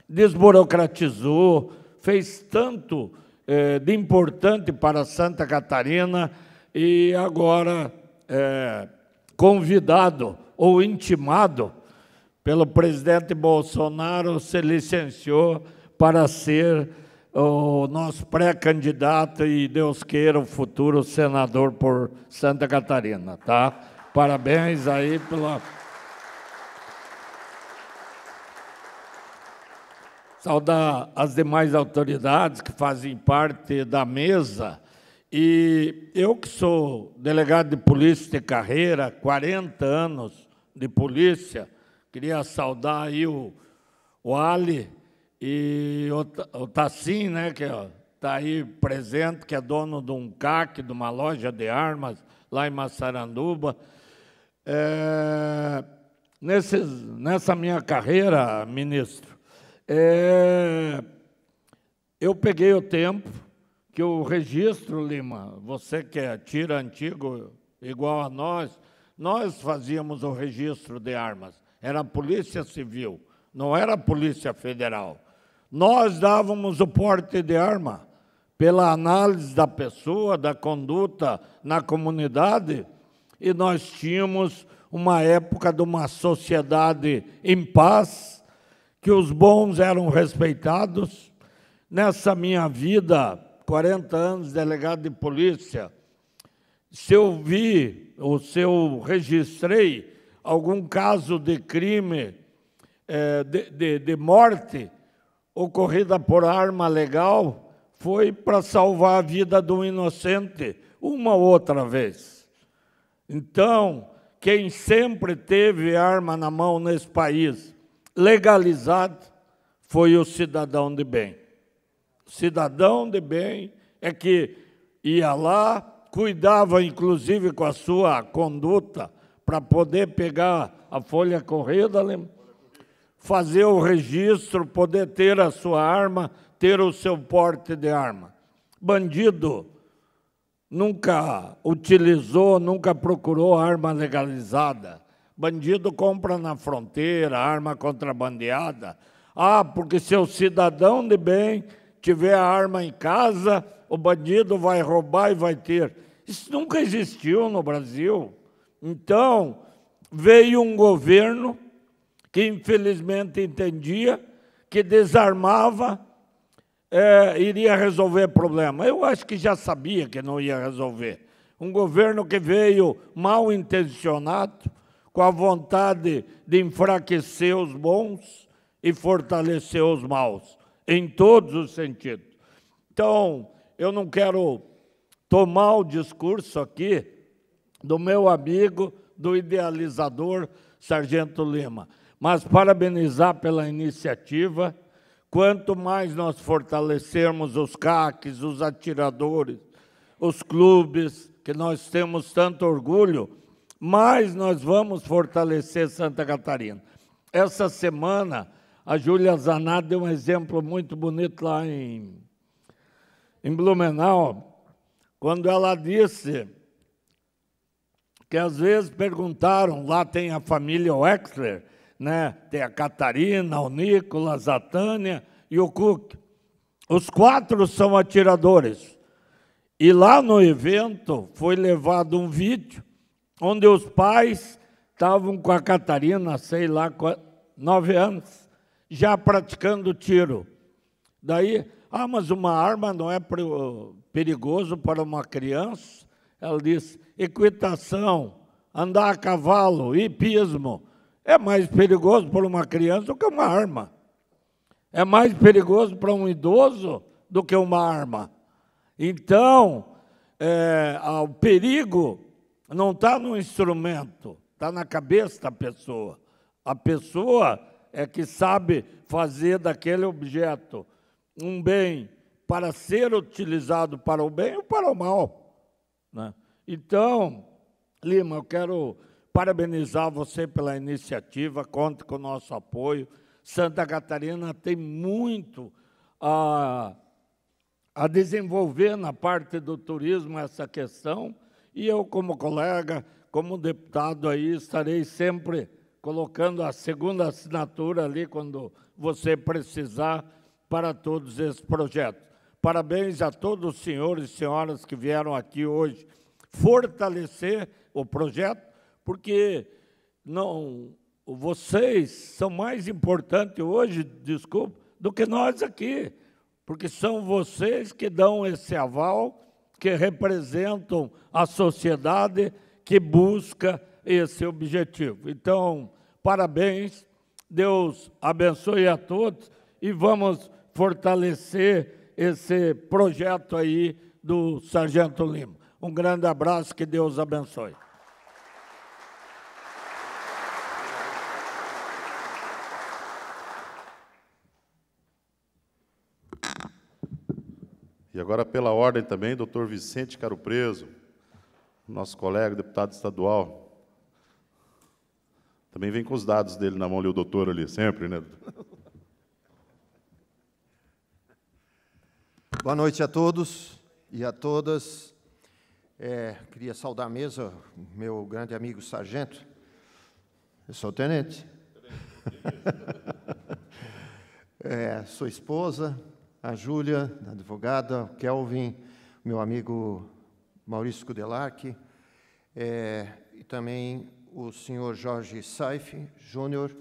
desburocratizou, fez tanto eh, de importante para Santa Catarina e agora é, convidado ou intimado pelo presidente Bolsonaro, se licenciou para ser o nosso pré-candidato e Deus queira o futuro senador por Santa Catarina, tá? Parabéns aí pela saudar as demais autoridades que fazem parte da mesa e eu que sou delegado de polícia de carreira, 40 anos de polícia, queria saudar aí o, o Ali e o, o Tassim, né, que está aí presente, que é dono de um CAC, de uma loja de armas lá em Massaranduba. É, nesses, nessa minha carreira, ministro, é, eu peguei o tempo que o registro, Lima, você que é tira antigo, igual a nós, nós fazíamos o registro de armas. Era a Polícia Civil, não era a Polícia Federal. Nós dávamos o porte de arma pela análise da pessoa, da conduta na comunidade, e nós tínhamos uma época de uma sociedade em paz, que os bons eram respeitados. Nessa minha vida 40 anos delegado de polícia, se eu vi ou se eu registrei algum caso de crime, eh, de, de, de morte ocorrida por arma legal, foi para salvar a vida de um inocente uma outra vez. Então, quem sempre teve arma na mão nesse país legalizado foi o cidadão de bem cidadão de bem, é que ia lá, cuidava inclusive com a sua conduta para poder pegar a folha corrida, fazer o registro, poder ter a sua arma, ter o seu porte de arma. Bandido nunca utilizou, nunca procurou arma legalizada. Bandido compra na fronteira, arma contrabandeada. Ah, porque seu cidadão de bem tiver a arma em casa, o bandido vai roubar e vai ter. Isso nunca existiu no Brasil. Então, veio um governo que, infelizmente, entendia que desarmava é, iria resolver problema. Eu acho que já sabia que não ia resolver. Um governo que veio mal intencionado, com a vontade de enfraquecer os bons e fortalecer os maus em todos os sentidos. Então, eu não quero tomar o discurso aqui do meu amigo, do idealizador Sargento Lima, mas parabenizar pela iniciativa. Quanto mais nós fortalecermos os CACs, os atiradores, os clubes, que nós temos tanto orgulho, mais nós vamos fortalecer Santa Catarina. Essa semana, a Júlia Zanat deu um exemplo muito bonito lá em, em Blumenau, quando ela disse que às vezes perguntaram, lá tem a família Wexler, né? tem a Catarina, o Nicolas, a Tânia e o Cook. Os quatro são atiradores. E lá no evento foi levado um vídeo onde os pais estavam com a Catarina, sei lá, nove anos já praticando tiro. Daí, ah, mas uma arma não é perigoso para uma criança? Ela diz, equitação, andar a cavalo, hipismo, é mais perigoso para uma criança do que uma arma. É mais perigoso para um idoso do que uma arma. Então, é, o perigo não está no instrumento, está na cabeça da pessoa. A pessoa é que sabe fazer daquele objeto um bem para ser utilizado para o bem ou para o mal. Né? Então, Lima, eu quero parabenizar você pela iniciativa, conta com o nosso apoio. Santa Catarina tem muito a, a desenvolver na parte do turismo essa questão, e eu, como colega, como deputado aí, estarei sempre colocando a segunda assinatura ali quando você precisar para todos esses projetos. Parabéns a todos os senhores e senhoras que vieram aqui hoje fortalecer o projeto, porque não vocês são mais importantes hoje, desculpa, do que nós aqui, porque são vocês que dão esse aval, que representam a sociedade que busca esse objetivo. Então, parabéns, Deus abençoe a todos e vamos fortalecer esse projeto aí do Sargento Lima. Um grande abraço, que Deus abençoe. E agora, pela ordem também, doutor Vicente Caro Preso, nosso colega, deputado estadual. Também vem com os dados dele na mão ali, o doutor ali, sempre, né? Boa noite a todos e a todas. É, queria saudar a mesa, meu grande amigo sargento. Eu sou tenente. É, sua esposa, a Júlia, a advogada, o Kelvin, meu amigo Maurício Kudelark, é, e também o senhor Jorge Saif Júnior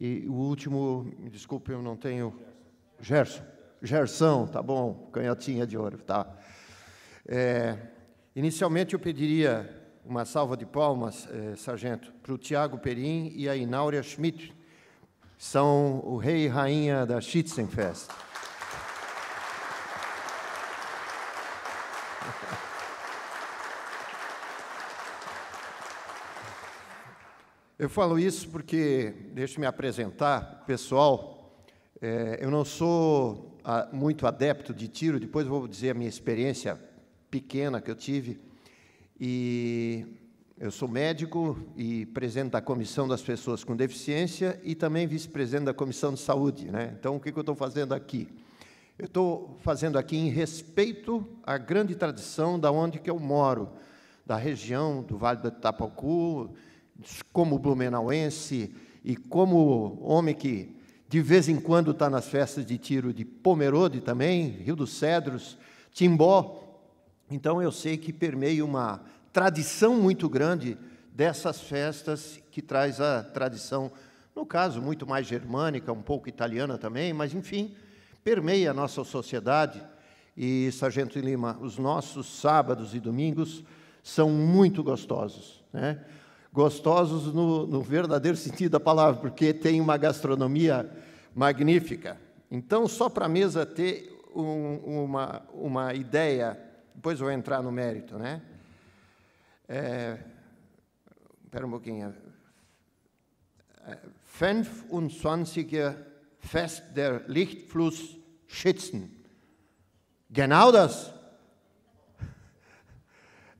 e o último, me desculpe, eu não tenho. Gerson. Gerson, tá bom, canhotinha de ouro, tá. É, inicialmente eu pediria uma salva de palmas, eh, sargento, para o Tiago Perim e a Ináurea Schmidt. São o rei e rainha da Schützenfest. Eu falo isso porque, deixa eu me apresentar, pessoal, é, eu não sou a, ah, muito adepto de tiro, depois vou dizer a minha experiência pequena que eu tive, e eu sou médico e presidente da Comissão das Pessoas com Deficiência e também vice-presidente da Comissão de Saúde. Né? Então, o que, que eu estou fazendo aqui? Eu estou fazendo aqui em respeito à grande tradição da onde que eu moro, da região do Vale do Itapacú, como blumenauense e como homem que de vez em quando está nas festas de tiro de Pomerode também, Rio dos Cedros, Timbó. Então eu sei que permeia uma tradição muito grande dessas festas que traz a tradição, no caso, muito mais germânica, um pouco italiana também, mas enfim, permeia a nossa sociedade. E, Sargento Lima, os nossos sábados e domingos são muito gostosos. Né? gostosos no, no verdadeiro sentido da palavra, porque tem uma gastronomia magnífica. Então, só para a mesa ter um, uma, uma ideia, depois vou entrar no mérito, né? É, espera um pouquinho. 25. É, Fest der Lichtfluss schützen. Genau das.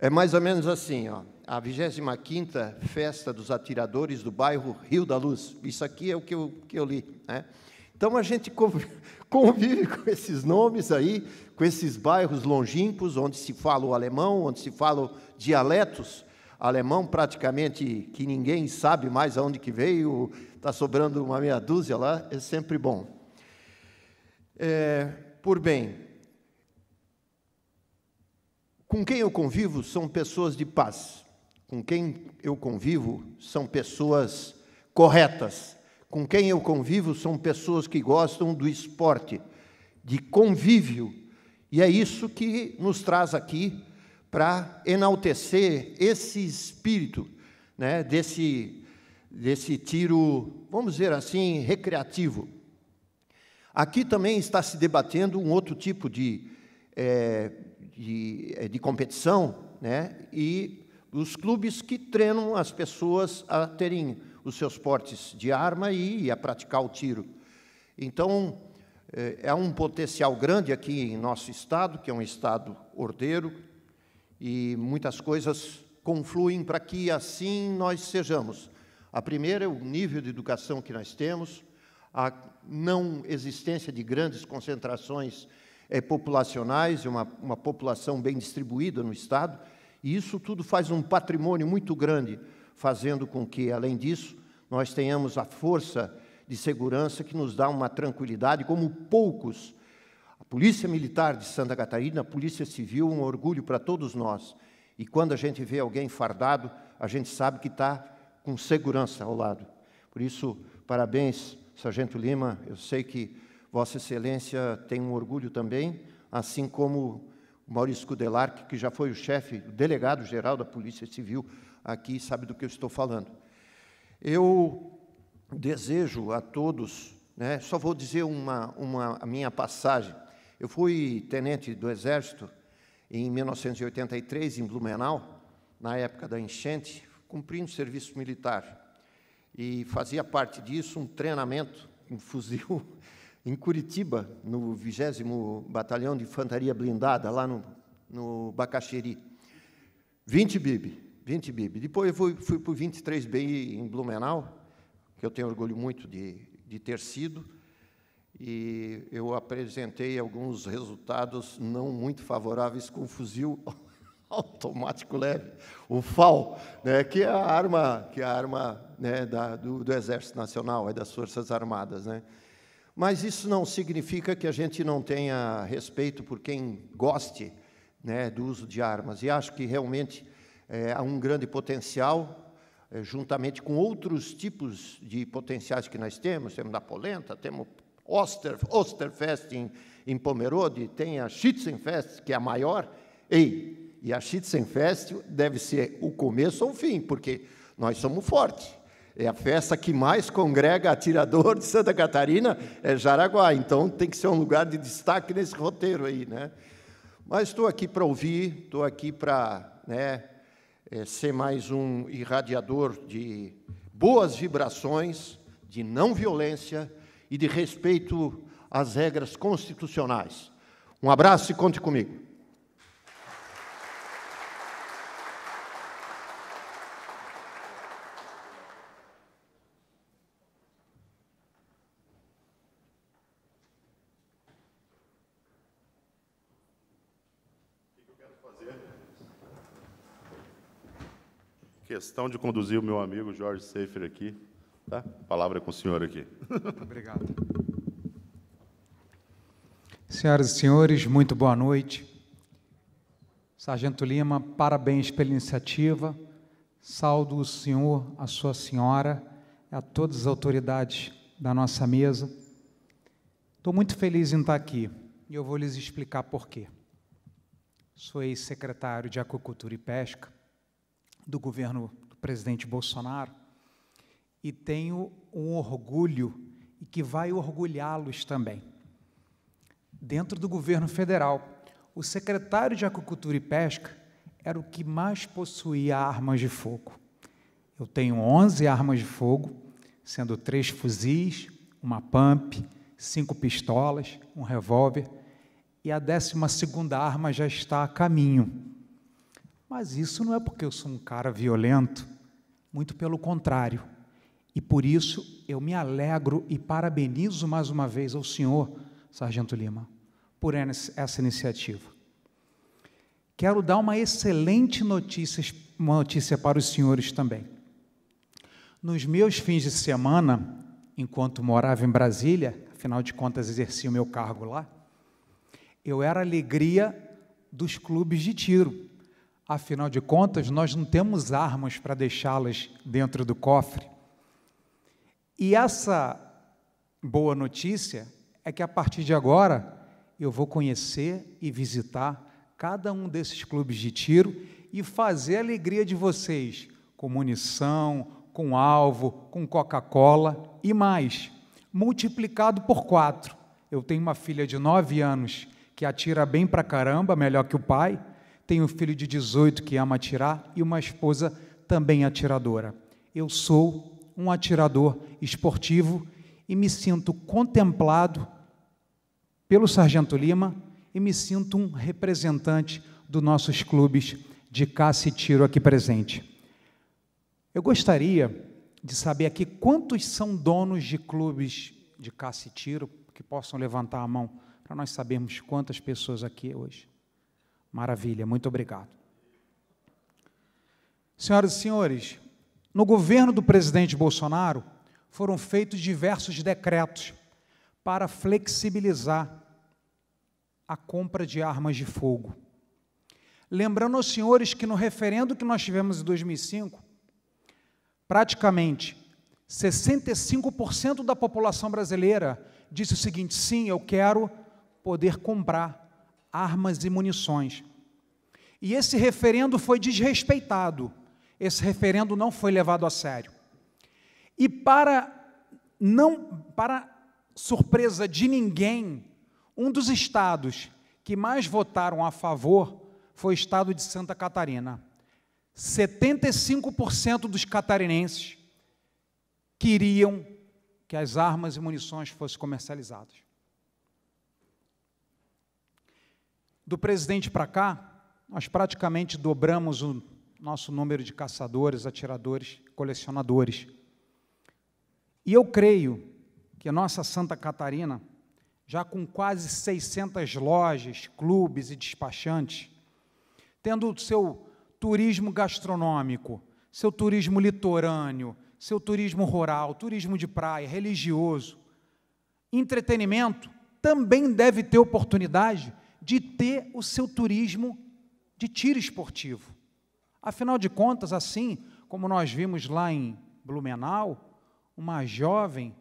É mais ou menos assim, ó a 25ª Festa dos Atiradores do bairro Rio da Luz. Isso aqui é o que eu, que eu li. Né? Então, a gente convive com esses nomes aí, com esses bairros longínquos, onde se fala o alemão, onde se falam dialetos alemão, praticamente que ninguém sabe mais aonde que veio, está sobrando uma meia dúzia lá, é sempre bom. É, por bem, com quem eu convivo são pessoas de paz, com quem eu convivo são pessoas corretas. Com quem eu convivo são pessoas que gostam do esporte, de convívio. E é isso que nos traz aqui para enaltecer esse espírito né, desse, desse tiro, vamos dizer assim, recreativo. Aqui também está se debatendo um outro tipo de, é, de, eh, de competição, né, e os clubes que treinam as pessoas a terem os seus portes de arma e, a praticar o tiro. Então, eh, é um potencial grande aqui em nosso estado, que é um estado ordeiro, e muitas coisas confluem para que assim nós sejamos. A primeira é o nível de educação que nós temos, a não existência de grandes concentrações é, populacionais, uma, uma população bem distribuída no Estado, e isso tudo faz um patrimônio muito grande, fazendo com que, além disso, nós tenhamos a força de segurança que nos dá uma tranquilidade como poucos. A Polícia Militar de Santa Catarina, a Polícia Civil, um orgulho para todos nós. E quando a gente vê alguém fardado, a gente sabe que está com segurança ao lado. Por isso, parabéns, Sargento Lima. Eu sei que Vossa Excelência tem um orgulho também, assim como Maurício Kudelar, que já foi o chefe, o delegado-geral da Polícia Civil aqui, sabe do que eu estou falando. Eu desejo a todos, né, só vou dizer uma, uma a minha passagem. Eu fui tenente do Exército em 1983, em Blumenau, na época da enchente, cumprindo serviço militar. E fazia parte disso um treinamento, um fuzil em Curitiba, no 20 Batalhão de Infantaria Blindada, lá no, no Bacaxiri. 20 BIB, 20 BIB. Depois eu fui, fui para o 23 BI em Blumenau, que eu tenho orgulho muito de, de ter sido, e eu apresentei alguns resultados não muito favoráveis com fuzil automático leve, o FAL, né, que é a arma, que é a arma né, da, do, do, Exército Nacional, é das Forças Armadas. Né. Mas isso não significa que a gente não tenha respeito por quem goste né, do uso de armas. E acho que realmente é, há um grande potencial, é, juntamente com outros tipos de potenciais que nós temos. Temos da polenta, temos Oster, Osterfest em, em Pomerode, tem a Schützenfest, que é a maior. Ei, e a Schützenfest deve ser o começo ou o fim, porque nós somos fortes. É a festa que mais congrega atirador de Santa Catarina é Jaraguá, então tem que ser um lugar de destaque nesse roteiro aí, né? Mas estou aqui para ouvir, estou aqui para né, é, ser mais um irradiador de boas vibrações, de não violência e de respeito às regras constitucionais. Um abraço e conte comigo. questão de conduzir o meu amigo Jorge Seifer aqui. Tá? A palavra é com o senhor aqui. Obrigado. Senhoras e senhores, muito boa noite. Sargento Lima, parabéns pela iniciativa. Saldo o senhor, a sua senhora, a todas as autoridades da nossa mesa. Estou muito feliz em estar aqui e eu vou lhes explicar por quê. Sou ex-secretário de Aquacultura e Pesca do governo do presidente Bolsonaro e tenho um orgulho e que vai orgulhá-los também. Dentro do governo federal, o secretário de Aquicultura e Pesca era o que mais possuía armas de fogo. Eu tenho 11 armas de fogo, sendo três fuzis, uma pump, cinco pistolas, um revólver, e a 12 segunda arma já está a caminho. Mas isso não é porque eu sou um cara violento, muito pelo contrário. E por isso eu me alegro e parabenizo mais uma vez ao senhor, Sargento Lima, por essa iniciativa. Quero dar uma excelente notícia, uma notícia para os senhores também. Nos meus fins de semana, enquanto morava em Brasília, afinal de contas exercia o meu cargo lá, eu era alegria dos clubes de tiro. Afinal de contas, nós não temos armas para deixá-las dentro do cofre. E essa boa notícia é que a partir de agora eu vou conhecer e visitar cada um desses clubes de tiro e fazer a alegria de vocês com munição, com alvo, com Coca-Cola e mais, multiplicado por quatro. Eu tenho uma filha de nove anos que atira bem para caramba, melhor que o pai tenho um filho de 18 que ama atirar e uma esposa também atiradora. Eu sou um atirador esportivo e me sinto contemplado pelo Sargento Lima e me sinto um representante dos nossos clubes de caça e tiro aqui presente. Eu gostaria de saber aqui quantos são donos de clubes de caça e tiro que possam levantar a mão para nós sabermos quantas pessoas aqui hoje. Maravilha, muito obrigado. Senhoras e senhores, no governo do presidente Bolsonaro foram feitos diversos decretos para flexibilizar a compra de armas de fogo. Lembrando aos senhores que no referendo que nós tivemos em 2005, praticamente 65% da população brasileira disse o seguinte: sim, eu quero poder comprar armas e munições. E esse referendo foi desrespeitado, esse referendo não foi levado a sério. E para não para surpresa de ninguém, um dos estados que mais votaram a favor foi o estado de Santa Catarina. 75% dos catarinenses queriam que as armas e munições fossem comercializadas. do presidente para cá, nós praticamente dobramos o nosso número de caçadores, atiradores, colecionadores. E eu creio que a nossa Santa Catarina, já com quase 600 lojas, clubes e despachantes, tendo o seu turismo gastronômico, seu turismo litorâneo, seu turismo rural, turismo de praia, religioso, entretenimento, também deve ter oportunidade de ter o seu turismo de tiro esportivo. Afinal de contas, assim como nós vimos lá em Blumenau, uma jovem,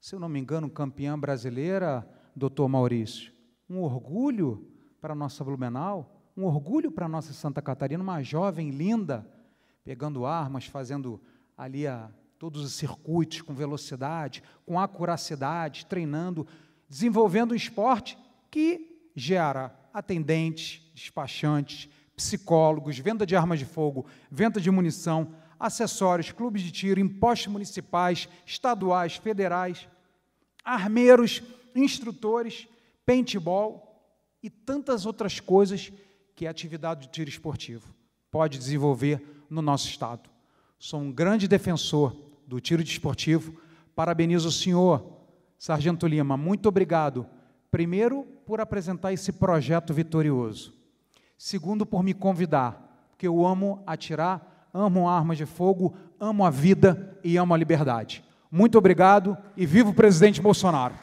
se eu não me engano, campeã brasileira, doutor Maurício, um orgulho para a nossa Blumenau, um orgulho para a nossa Santa Catarina, uma jovem linda, pegando armas, fazendo ali a, todos os circuitos com velocidade, com acuracidade, treinando, desenvolvendo um esporte que gera atendentes, despachantes, psicólogos, venda de armas de fogo, venda de munição, acessórios, clubes de tiro, impostos municipais, estaduais, federais, armeiros, instrutores, paintball e tantas outras coisas que a é atividade de tiro esportivo pode desenvolver no nosso estado. Sou um grande defensor do tiro desportivo. Parabenizo o senhor, Sargento Lima. Muito obrigado, primeiro por apresentar esse projeto vitorioso. Segundo, por me convidar, porque eu amo atirar, amo armas de fogo, amo a vida e amo a liberdade. Muito obrigado e viva o presidente Bolsonaro.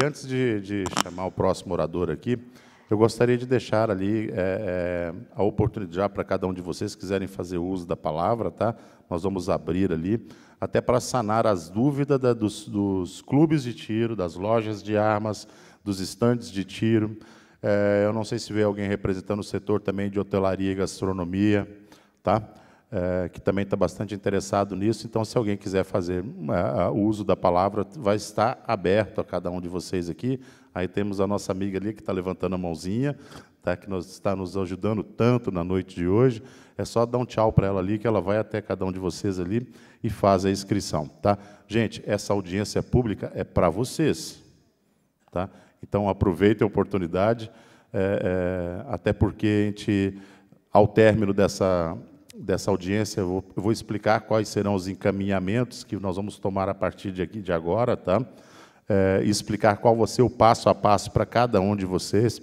E antes de, de chamar o próximo orador aqui, eu gostaria de deixar ali é, é, a oportunidade para cada um de vocês, se quiserem fazer uso da palavra, tá? Nós vamos abrir ali, até para sanar as dúvidas da, dos, dos, clubes de tiro, das lojas de armas, dos estandes de tiro. É, eu não sei se vê alguém representando o setor também de hotelaria e gastronomia, tá? é, que também está bastante interessado nisso. Então, se alguém quiser fazer né, o uso da palavra, vai estar aberto a cada um de vocês aqui. Aí temos a nossa amiga ali que está levantando a mãozinha, tá, que nos, está nos ajudando tanto na noite de hoje. É só dar um tchau para ela ali, que ela vai até cada um de vocês ali e faz a inscrição. Tá? Gente, essa audiência pública é para vocês. Tá? Então, aproveitem a oportunidade, é, é, até porque a gente, ao término dessa dessa audiência, eu vou, eu vou, explicar quais serão os encaminhamentos que nós vamos tomar a partir de, aqui, de agora, tá? É, explicar qual vai ser o passo a passo para cada um de vocês,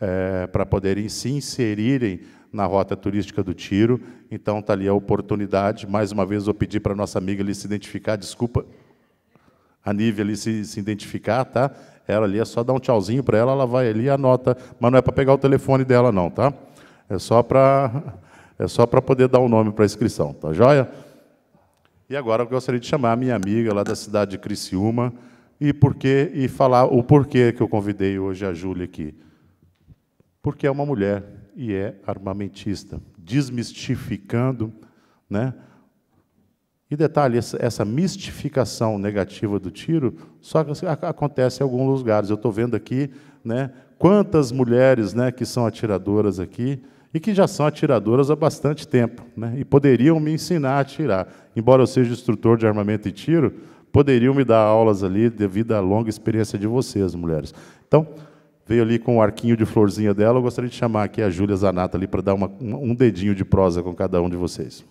é, para poderem se inserirem na rota turística do Tiro. Então, está ali a oportunidade. Mais uma vez, vou pedir para a nossa amiga ali se identificar. Desculpa, a Nívia ali se, se identificar, tá? Ela ali é só dar um tchauzinho para ela, ela vai ali e anota. Mas não é para pegar o telefone dela, não, tá? É só para é só para poder dar o um nome para a inscrição, tá joia? E agora eu gostaria de chamar a minha amiga lá da cidade de Criciúma e, porque e falar o porquê que eu convidei hoje a Júlia aqui. Porque é uma mulher e é armamentista, desmistificando, né? E detalhe, essa mistificação negativa do tiro só acontece em alguns lugares. Eu estou vendo aqui, né, quantas mulheres, né, que são atiradoras aqui, e que já são atiradoras há bastante tempo, né? e poderiam me ensinar a atirar. Embora eu seja instrutor de armamento e tiro, poderiam me dar aulas ali devido à longa experiência de vocês, mulheres. Então, veio ali com o um arquinho de florzinha dela, eu gostaria de chamar aqui a Júlia Zanata ali para dar uma, um dedinho de prosa com cada um de vocês.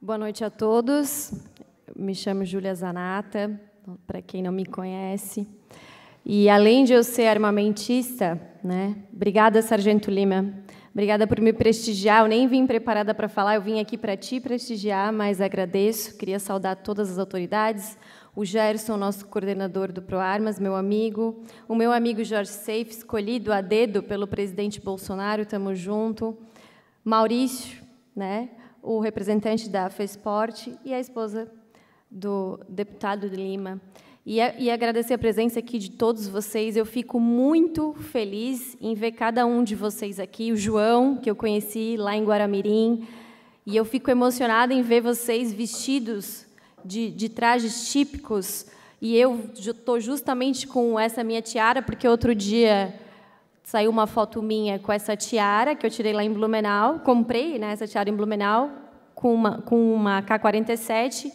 Boa noite a todos me chamo Júlia Zanata, para quem não me conhece. E além de eu ser armamentista, né? Obrigada, Sargento Lima. Obrigada por me prestigiar. Eu nem vim preparada para falar, eu vim aqui para te prestigiar, mas agradeço. Queria saudar todas as autoridades, o Gerson, nosso coordenador do ProArmas, meu amigo, o meu amigo Jorge Seif, escolhido a dedo pelo presidente Bolsonaro, estamos junto. Maurício, né? O representante da FESPORT e a esposa do deputado de Lima, e, a, e agradecer a presença aqui de todos vocês. Eu fico muito feliz em ver cada um de vocês aqui. O João, que eu conheci lá em Guaramirim, e eu fico emocionada em ver vocês vestidos de, de trajes típicos. E eu estou justamente com essa minha tiara, porque outro dia saiu uma foto minha com essa tiara que eu tirei lá em Blumenau. Comprei né, essa tiara em Blumenau com uma, com uma K47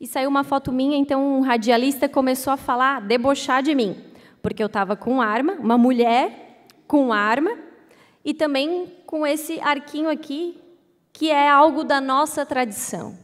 e saiu uma foto minha, então um radialista começou a falar, debochar de mim, porque eu estava com arma, uma mulher com arma, e também com esse arquinho aqui, que é algo da nossa tradição.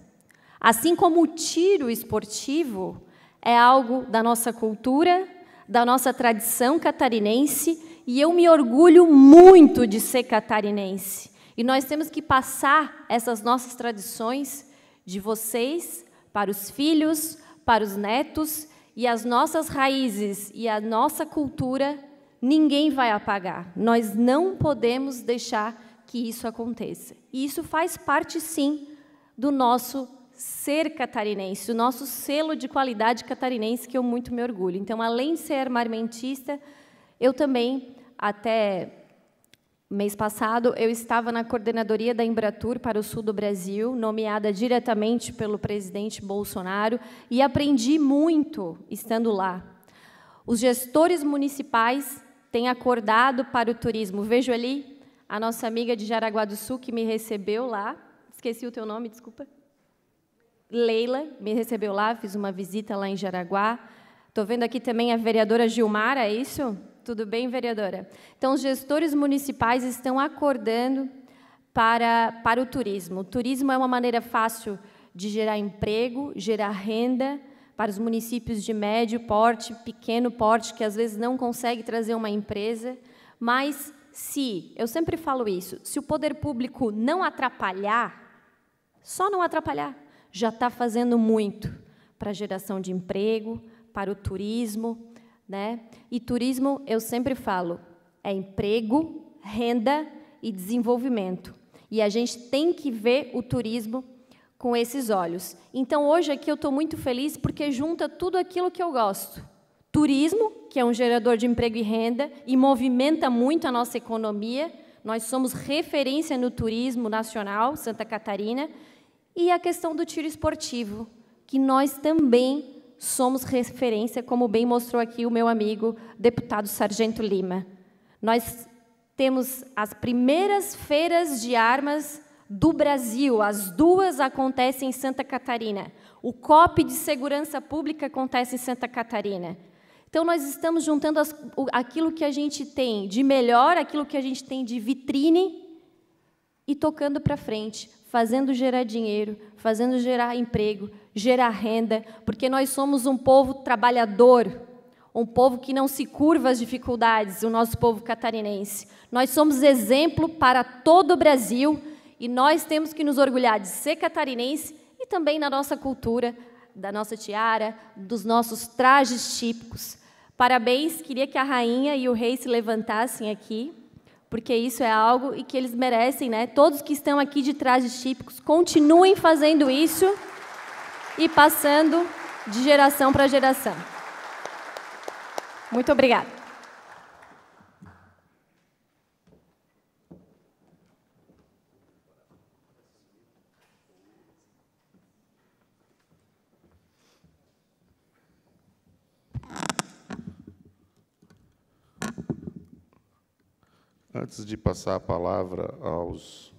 Assim como o tiro esportivo é algo da nossa cultura, da nossa tradição catarinense, e eu me orgulho muito de ser catarinense. E nós temos que passar essas nossas tradições de vocês para os filhos, para os netos e as nossas raízes e a nossa cultura, ninguém vai apagar. Nós não podemos deixar que isso aconteça. E isso faz parte, sim, do nosso ser catarinense, o nosso selo de qualidade catarinense, que eu muito me orgulho. Então, além de ser marmentista, eu também, até Mês passado, eu estava na coordenadoria da Embratur para o sul do Brasil, nomeada diretamente pelo presidente Bolsonaro, e aprendi muito estando lá. Os gestores municipais têm acordado para o turismo. Vejo ali a nossa amiga de Jaraguá do Sul, que me recebeu lá. Esqueci o teu nome, desculpa. Leila me recebeu lá, fiz uma visita lá em Jaraguá. Estou vendo aqui também a vereadora Gilmar, é isso? Tudo bem, vereadora? Então, os gestores municipais estão acordando para, para o turismo. O turismo é uma maneira fácil de gerar emprego, gerar renda para os municípios de médio porte, pequeno porte, que às vezes não consegue trazer uma empresa. Mas se, eu sempre falo isso, se o poder público não atrapalhar, só não atrapalhar, já está fazendo muito para a geração de emprego, para o turismo, né? E turismo, eu sempre falo, é emprego, renda e desenvolvimento. E a gente tem que ver o turismo com esses olhos. Então, hoje aqui eu estou muito feliz porque junta tudo aquilo que eu gosto. Turismo, que é um gerador de emprego e renda e movimenta muito a nossa economia. Nós somos referência no turismo nacional, Santa Catarina. E a questão do tiro esportivo, que nós também somos referência, como bem mostrou aqui o meu amigo deputado Sargento Lima. Nós temos as primeiras feiras de armas do Brasil. As duas acontecem em Santa Catarina. O COP de Segurança Pública acontece em Santa Catarina. Então, nós estamos juntando as, aquilo que a gente tem de melhor, aquilo que a gente tem de vitrine e tocando para frente, fazendo gerar dinheiro, fazendo gerar emprego, gerar renda, porque nós somos um povo trabalhador, um povo que não se curva às dificuldades, o nosso povo catarinense. Nós somos exemplo para todo o Brasil e nós temos que nos orgulhar de ser catarinense e também na nossa cultura, da nossa tiara, dos nossos trajes típicos. Parabéns, queria que a rainha e o rei se levantassem aqui, porque isso é algo e que eles merecem, né? Todos que estão aqui de trajes típicos, continuem fazendo isso e passando de geração para geração. Muito obrigada. Antes de passar a palavra aos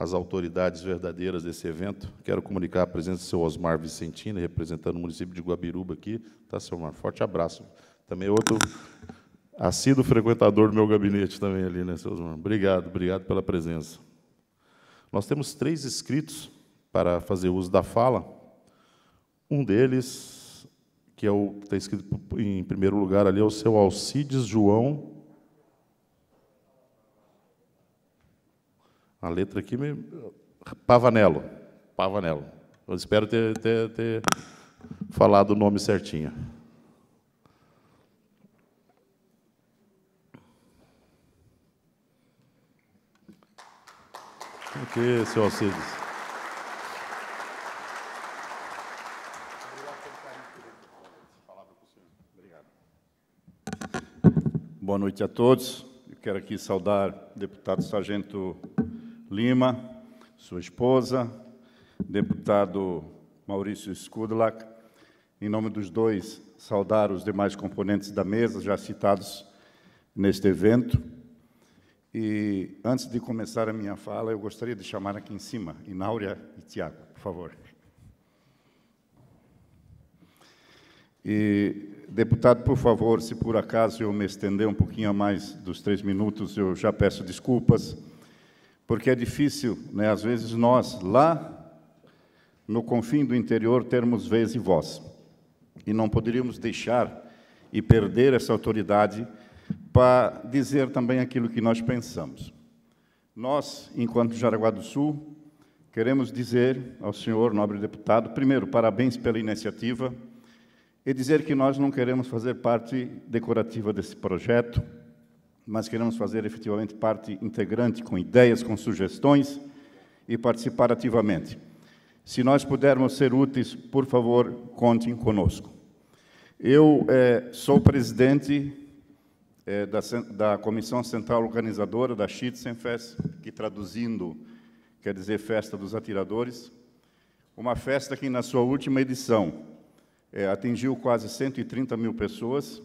as autoridades verdadeiras desse evento. Quero comunicar a presença do seu Osmar Vicentini, representando o município de Guabiruba aqui. Tá, seu Osmar? Forte abraço. Também outro assíduo frequentador do meu gabinete também ali, né, seu Osmar? Obrigado, obrigado pela presença. Nós temos três inscritos para fazer uso da fala. Um deles, que é o que está escrito em primeiro lugar ali, é o seu Alcides João A letra aqui me. Pavanello. Pavanello. Eu espero ter, ter, ter falado o nome certinho. que, seu Alcides. Boa noite a todos. Eu quero aqui saudar o deputado Sargento Lima, sua esposa, deputado Maurício Skudlak, em nome dos dois, saudar os demais componentes da mesa já citados neste evento. E antes de começar a minha fala, eu gostaria de chamar aqui em cima Ináurea e Tiago, por favor. E, deputado, por favor, se por acaso eu me estender um pouquinho a mais dos três minutos, eu já peço desculpas porque é difícil, né, às vezes, nós, lá no confim do interior, termos vez e voz. E não poderíamos deixar e perder essa autoridade para dizer também aquilo que nós pensamos. Nós, enquanto Jaraguá do Sul, queremos dizer ao senhor, nobre deputado, primeiro, parabéns pela iniciativa e dizer que nós não queremos fazer parte decorativa desse projeto, mas queremos fazer efetivamente parte integrante com ideias, com sugestões e participar ativamente. Se nós pudermos ser úteis, por favor, contem conosco. Eu eh, sou presidente eh, da, da, Comissão Central Organizadora da Schützenfest, que traduzindo quer dizer Festa dos Atiradores, uma festa que, na sua última edição, eh, atingiu quase 130 mil pessoas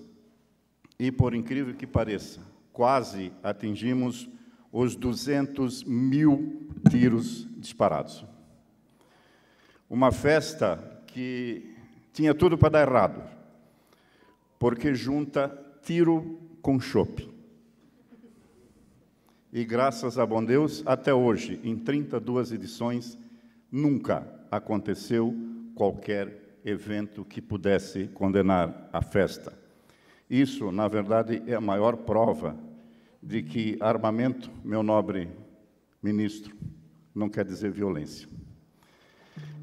e, por incrível que pareça, quase atingimos os 200 mil tiros disparados. Uma festa que tinha tudo para dar errado, porque junta tiro com chope. E graças a bom Deus, até hoje, em 32 edições, nunca aconteceu qualquer evento que pudesse condenar a festa. Isso, na verdade, é a maior prova de que armamento, meu nobre ministro, não quer dizer violência.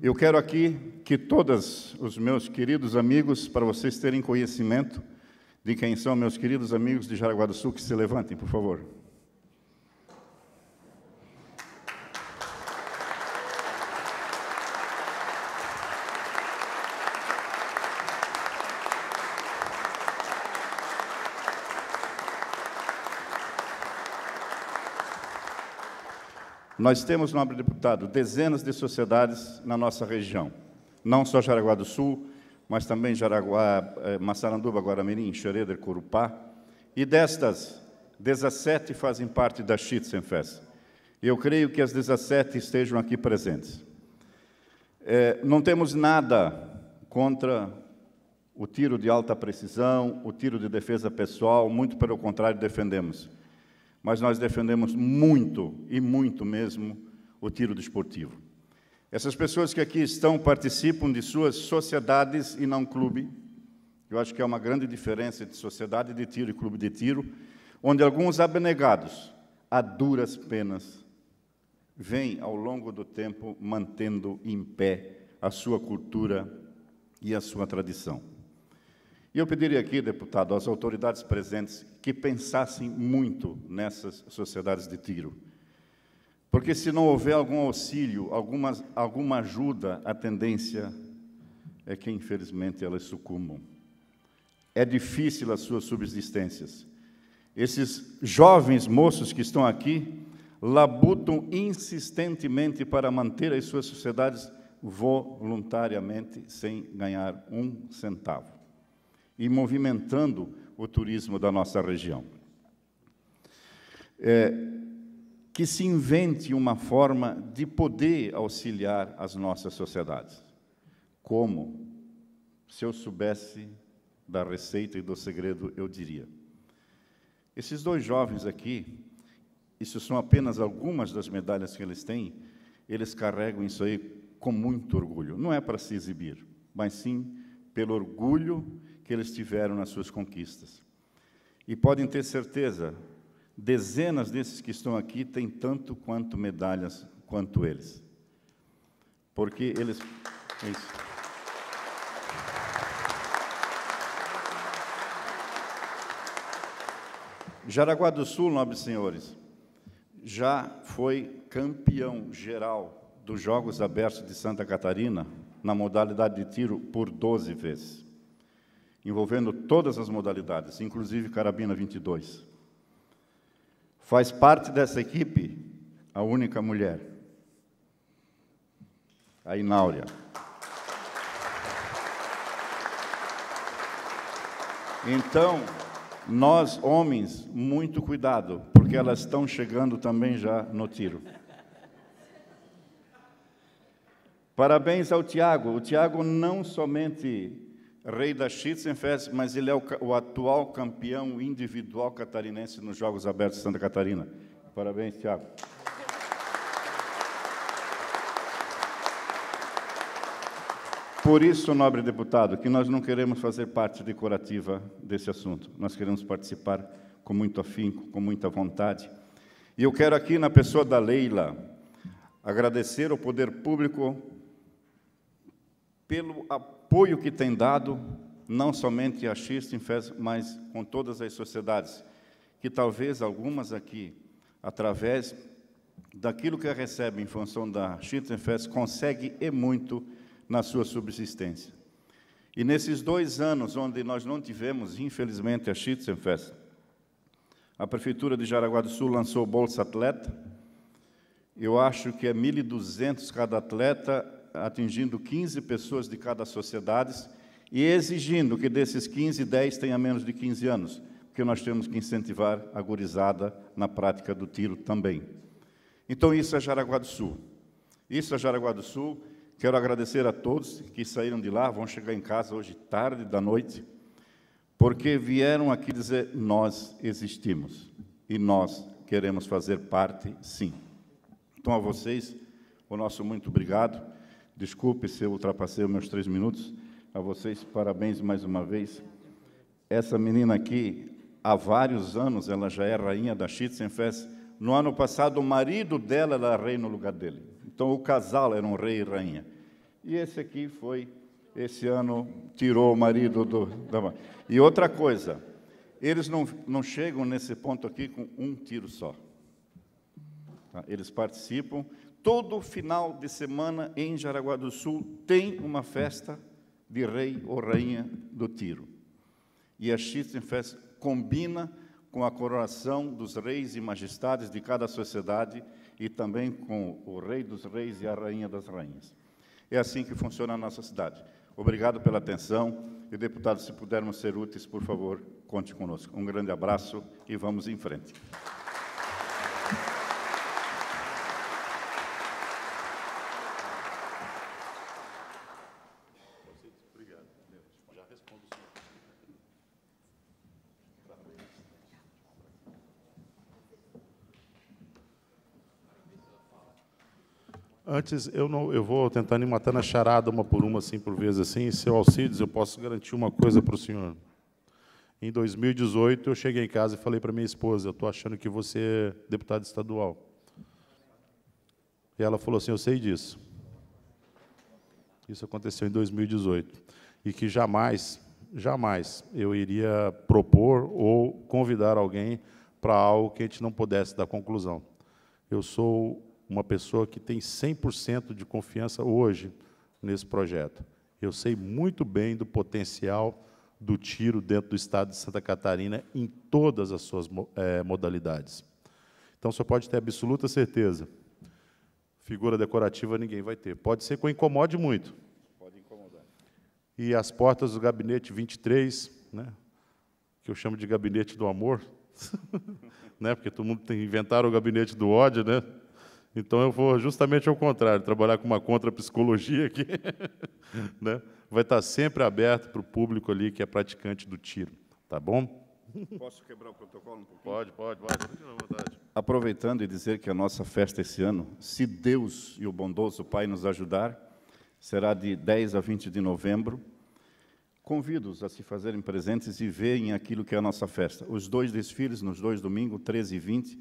Eu quero aqui que todos os meus queridos amigos, para vocês terem conhecimento de quem são meus queridos amigos de Jaraguá do Sul, que se levantem, por favor. Nós temos, nobre deputado, dezenas de sociedades na nossa região, não só Jaraguá do Sul, mas também Jaraguá, eh, Massaranduba, Guaramirim, Xereder, Curupá. E destas, 17 fazem parte da Schützenfest. Eu creio que as 17 estejam aqui presentes. Eh, não temos nada contra o tiro de alta precisão, o tiro de defesa pessoal, muito pelo contrário, defendemos mas nós defendemos muito e muito mesmo o tiro desportivo. Essas pessoas que aqui estão participam de suas sociedades e não clube. Eu acho que é uma grande diferença entre sociedade de tiro e clube de tiro, onde alguns abnegados, a duras penas, vêm ao longo do tempo mantendo em pé a sua cultura e a sua tradição. E eu pediria aqui, deputado, às autoridades presentes que pensassem muito nessas sociedades de tiro. Porque se não houver algum auxílio, alguma, alguma ajuda, a tendência é que, infelizmente, elas sucumbam. É difícil as suas subsistências. Esses jovens moços que estão aqui labutam insistentemente para manter as suas sociedades voluntariamente, sem ganhar um centavo e movimentando o turismo da nossa região. É, que se invente uma forma de poder auxiliar as nossas sociedades. Como? Se eu soubesse da receita e do segredo, eu diria. Esses dois jovens aqui, isso são apenas algumas das medalhas que eles têm, eles carregam isso aí com muito orgulho. Não é para se exibir, mas sim pelo orgulho que eles tiveram nas suas conquistas. E podem ter certeza, dezenas desses que estão aqui têm tanto quanto medalhas quanto eles. Porque eles. É isso. Jaraguá do Sul, nobres senhores, já foi campeão geral dos Jogos Abertos de Santa Catarina na modalidade de tiro por 12 vezes envolvendo todas as modalidades, inclusive Carabina 22. Faz parte dessa equipe a única mulher, a Ináurea. Então, nós, homens, muito cuidado, porque elas estão chegando também já no tiro. Parabéns ao Tiago. O Tiago não somente rei da Schützenfest, mas ele é o, o atual campeão individual catarinense nos Jogos Abertos de Santa Catarina. Parabéns, Tiago. Por isso, nobre deputado, que nós não queremos fazer parte decorativa desse assunto. Nós queremos participar com muito afinco, com muita vontade. E eu quero aqui, na pessoa da Leila, agradecer ao poder público pelo apoio apoio que tem dado, não somente a Xistinfest, mas com todas as sociedades, que talvez algumas aqui, através daquilo que recebem em função da Schittenfest, consegue e muito na sua subsistência. E nesses dois anos, onde nós não tivemos, infelizmente, a Schittenfest, a Prefeitura de Jaraguá do Sul lançou o Bolsa Atleta. Eu acho que é 1.200 cada atleta atingindo 15 pessoas de cada sociedade e exigindo que desses 15, 10 tenham menos de 15 anos, porque nós temos que incentivar a gurizada na prática do tiro também. Então, isso é Jaraguá do Sul. Isso é Jaraguá do Sul. Quero agradecer a todos que saíram de lá, vão chegar em casa hoje tarde da noite, porque vieram aqui dizer: nós existimos e nós queremos fazer parte, sim. Então, a vocês, o nosso muito obrigado. Desculpe se eu ultrapassei os meus três minutos. A vocês, parabéns mais uma vez. Essa menina aqui, há vários anos, ela já é rainha da Schützenfest. No ano passado, o marido dela era rei no lugar dele. Então, o casal era um rei e rainha. E esse aqui foi, esse ano, tirou o marido do... Da... E outra coisa, eles não, não chegam nesse ponto aqui com um tiro só. Tá? Eles participam Todo final de semana em Jaraguá do Sul tem uma festa de rei ou rainha do tiro. E a Fest combina com a coroação dos reis e majestades de cada sociedade e também com o rei dos reis e a rainha das rainhas. É assim que funciona a nossa cidade. Obrigado pela atenção e, deputados, se pudermos ser úteis, por favor, conte conosco. Um grande abraço e vamos em frente. Antes, eu não, eu vou tentando ir matando a charada uma por uma, assim, por vezes, assim. Seu Alcides, eu posso garantir uma coisa para o senhor. Em 2018, eu cheguei em casa e falei para minha esposa, eu estou achando que você é deputado estadual. E ela falou assim, eu sei disso. Isso aconteceu em 2018. E que jamais, jamais eu iria propor ou convidar alguém para algo que a gente não pudesse dar conclusão. Eu sou uma pessoa que tem 100% de confiança hoje nesse projeto. Eu sei muito bem do potencial do tiro dentro do estado de Santa Catarina em todas as suas é, modalidades. Então, só pode ter absoluta certeza. Figura decorativa ninguém vai ter. Pode ser que eu incomode muito. Pode incomodar. E as portas do gabinete 23, né, que eu chamo de gabinete do amor, né, porque todo mundo tem inventaram o gabinete do ódio, né? Então eu vou justamente ao contrário, trabalhar com uma contra-psicologia aqui. né? Vai estar sempre aberto para o público ali que é praticante do tiro, tá bom? Posso quebrar o protocolo um pouquinho? Pode, pode, pode, vontade. Aproveitando e dizer que a nossa festa esse ano, se Deus e o bondoso Pai nos ajudar, será de 10 a 20 de novembro. Convido-os a se fazerem presentes e veem aquilo que é a nossa festa. Os dois desfiles nos dois domingos, 13 e 20,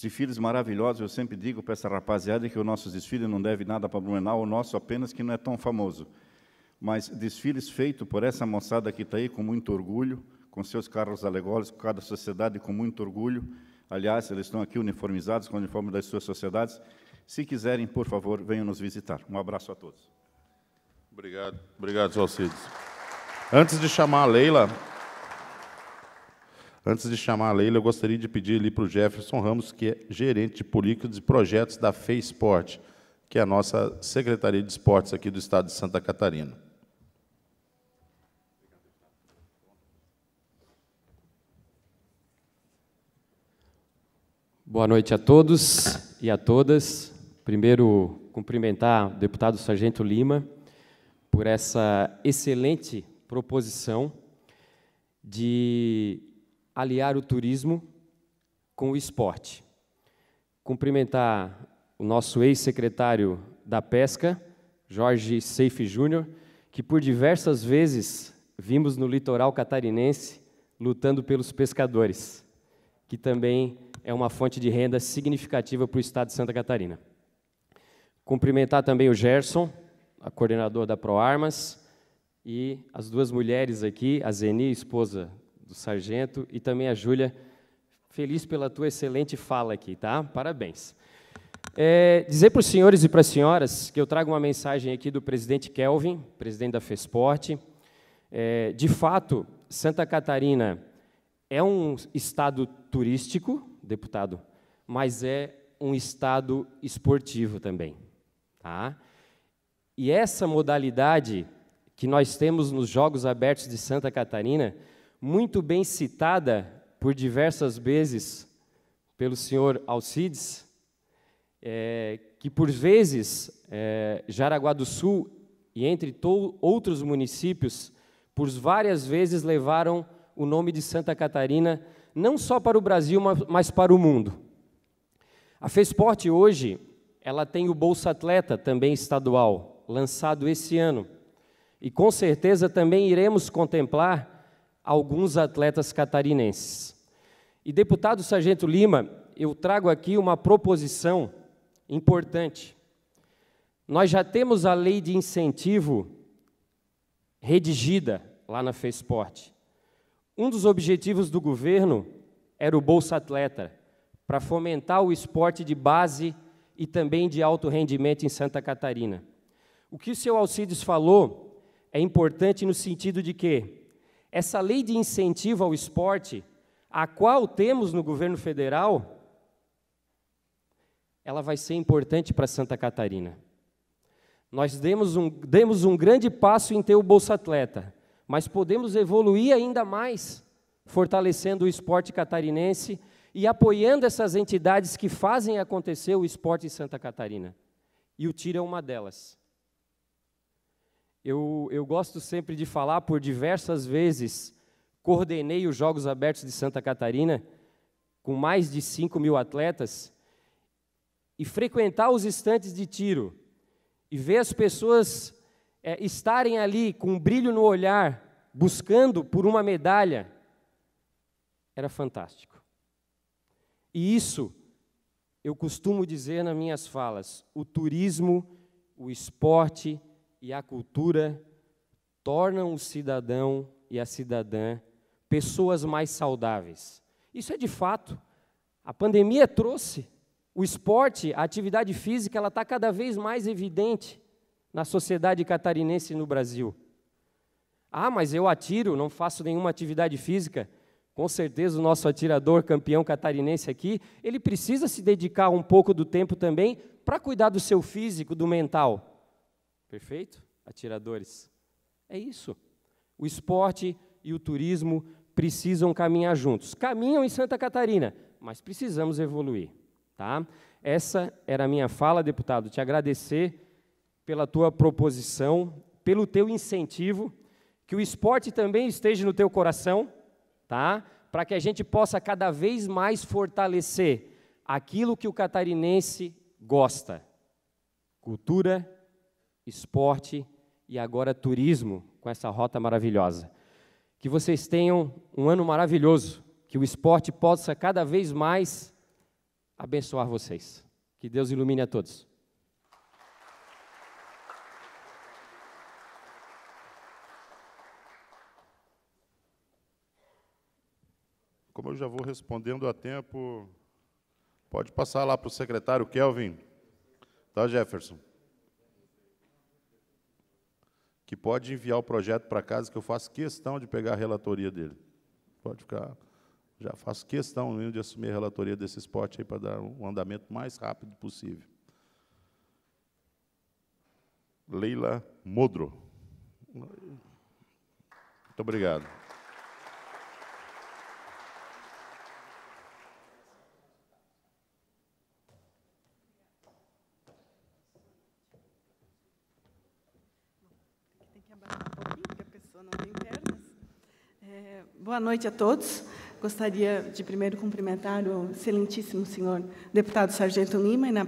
desfiles maravilhosos, eu sempre digo para essa rapaziada que o nosso desfile não deve nada para Blumenau, o nosso apenas que não é tão famoso. Mas desfiles feitos por essa moçada que está aí com muito orgulho, com seus carros alegóricos, com cada sociedade com muito orgulho. Aliás, eles estão aqui uniformizados com o uniforme das suas sociedades. Se quiserem, por favor, venham nos visitar. Um abraço a todos. Obrigado. Obrigado, Alcides. Antes de chamar a Leila, Antes de chamar a Leila, eu gostaria de pedir ali para o Jefferson Ramos, que é gerente de políticas e projetos da FEI Esporte, que é a nossa Secretaria de Esportes aqui do Estado de Santa Catarina. Boa noite a todos e a todas. Primeiro, cumprimentar o deputado Sargento Lima por essa excelente proposição de aliar o turismo com o esporte. Cumprimentar o nosso ex-secretário da Pesca, Jorge Seife Júnior, que por diversas vezes vimos no litoral catarinense lutando pelos pescadores, que também é uma fonte de renda significativa para o estado de Santa Catarina. Cumprimentar também o Gerson, a coordenadora da ProArmas, e as duas mulheres aqui, a Zeni, esposa do sargento e também a Júlia. Feliz pela tua excelente fala aqui, tá? Parabéns. É, dizer para os senhores e para as senhoras que eu trago uma mensagem aqui do presidente Kelvin, presidente da FESPORTE. É, de fato, Santa Catarina é um estado turístico, deputado, mas é um estado esportivo também. Tá? E essa modalidade que nós temos nos Jogos Abertos de Santa Catarina muito bem citada por diversas vezes pelo senhor Alcides, é, que por vezes é, Jaraguá do Sul e entre outros municípios, por várias vezes levaram o nome de Santa Catarina não só para o Brasil, mas para o mundo. A Fesporte hoje, ela tem o Bolsa Atleta, também estadual, lançado esse ano. E com certeza também iremos contemplar alguns atletas catarinenses. E deputado Sargento Lima, eu trago aqui uma proposição importante. Nós já temos a lei de incentivo redigida lá na Esporte Um dos objetivos do governo era o Bolsa Atleta, para fomentar o esporte de base e também de alto rendimento em Santa Catarina. O que o seu Alcides falou é importante no sentido de que essa lei de incentivo ao esporte, a qual temos no governo federal, ela vai ser importante para Santa Catarina. Nós demos um, demos um grande passo em ter o Bolsa Atleta, mas podemos evoluir ainda mais, fortalecendo o esporte catarinense e apoiando essas entidades que fazem acontecer o esporte em Santa Catarina. E o Tira é uma delas. Eu, eu gosto sempre de falar por diversas vezes, coordenei os Jogos Abertos de Santa Catarina, com mais de 5 mil atletas, e frequentar os estantes de tiro, e ver as pessoas é, estarem ali com um brilho no olhar, buscando por uma medalha, era fantástico. E isso, eu costumo dizer nas minhas falas, o turismo, o esporte, e a cultura tornam o cidadão e a cidadã pessoas mais saudáveis. Isso é de fato. A pandemia trouxe o esporte, a atividade física, ela está cada vez mais evidente na sociedade catarinense e no Brasil. Ah, mas eu atiro, não faço nenhuma atividade física. Com certeza o nosso atirador campeão catarinense aqui, ele precisa se dedicar um pouco do tempo também para cuidar do seu físico, do mental. Perfeito? Atiradores. É isso. O esporte e o turismo precisam caminhar juntos. Caminham em Santa Catarina, mas precisamos evoluir, tá? Essa era a minha fala, deputado. Te agradecer pela tua proposição, pelo teu incentivo, que o esporte também esteja no teu coração, tá? Para que a gente possa cada vez mais fortalecer aquilo que o catarinense gosta: cultura, esporte e agora turismo com essa rota maravilhosa. Que vocês tenham um ano maravilhoso, que o esporte possa cada vez mais abençoar vocês. Que Deus ilumine a todos. Como eu já vou respondendo a tempo, pode passar lá para o secretário Kelvin, tá, Jefferson? que pode enviar o projeto para casa, que eu faço questão de pegar a relatoria dele. Pode ficar. Já faço questão né, de assumir a relatoria desse esporte aí para dar um andamento mais rápido possível. Leila Modro. Muito obrigado. É, boa noite a todos. Gostaria de primeiro cumprimentar o excelentíssimo senhor deputado Sargento Lima e, na,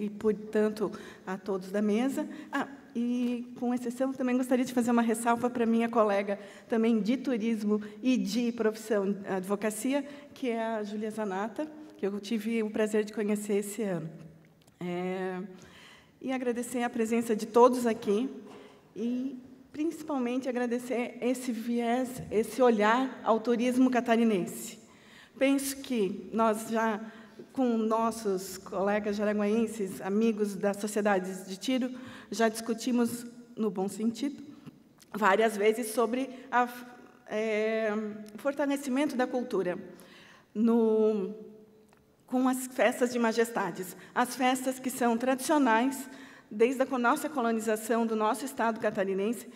e portanto, a todos da mesa. Ah, e, com exceção, também gostaria de fazer uma ressalva para minha colega também de turismo e de profissão advocacia, que é a Julia Zanata, que eu tive o prazer de conhecer esse ano. É, e agradecer a presença de todos aqui e principalmente agradecer esse viés, esse olhar ao turismo catarinense. Penso que nós já, com nossos colegas jaraguaenses, amigos das sociedades de tiro, já discutimos, no bom sentido, várias vezes sobre o é, fortalecimento da cultura. No, com as festas de majestades, as festas que são tradicionais desde a nossa colonização do nosso Estado catarinense,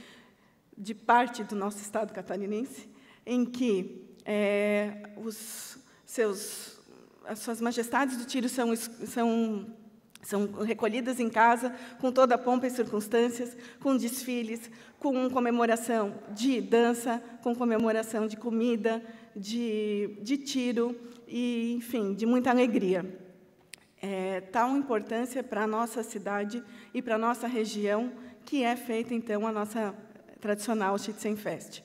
de parte do nosso Estado catarinense, em que é, os seus, as suas majestades do tiro são, são, são recolhidas em casa com toda a pompa e circunstâncias, com desfiles, com comemoração de dança, com comemoração de comida, de, de tiro, e, enfim, de muita alegria é, tal importância para a nossa cidade e para a nossa região, que é feita, então, a nossa tradicional Schützenfest.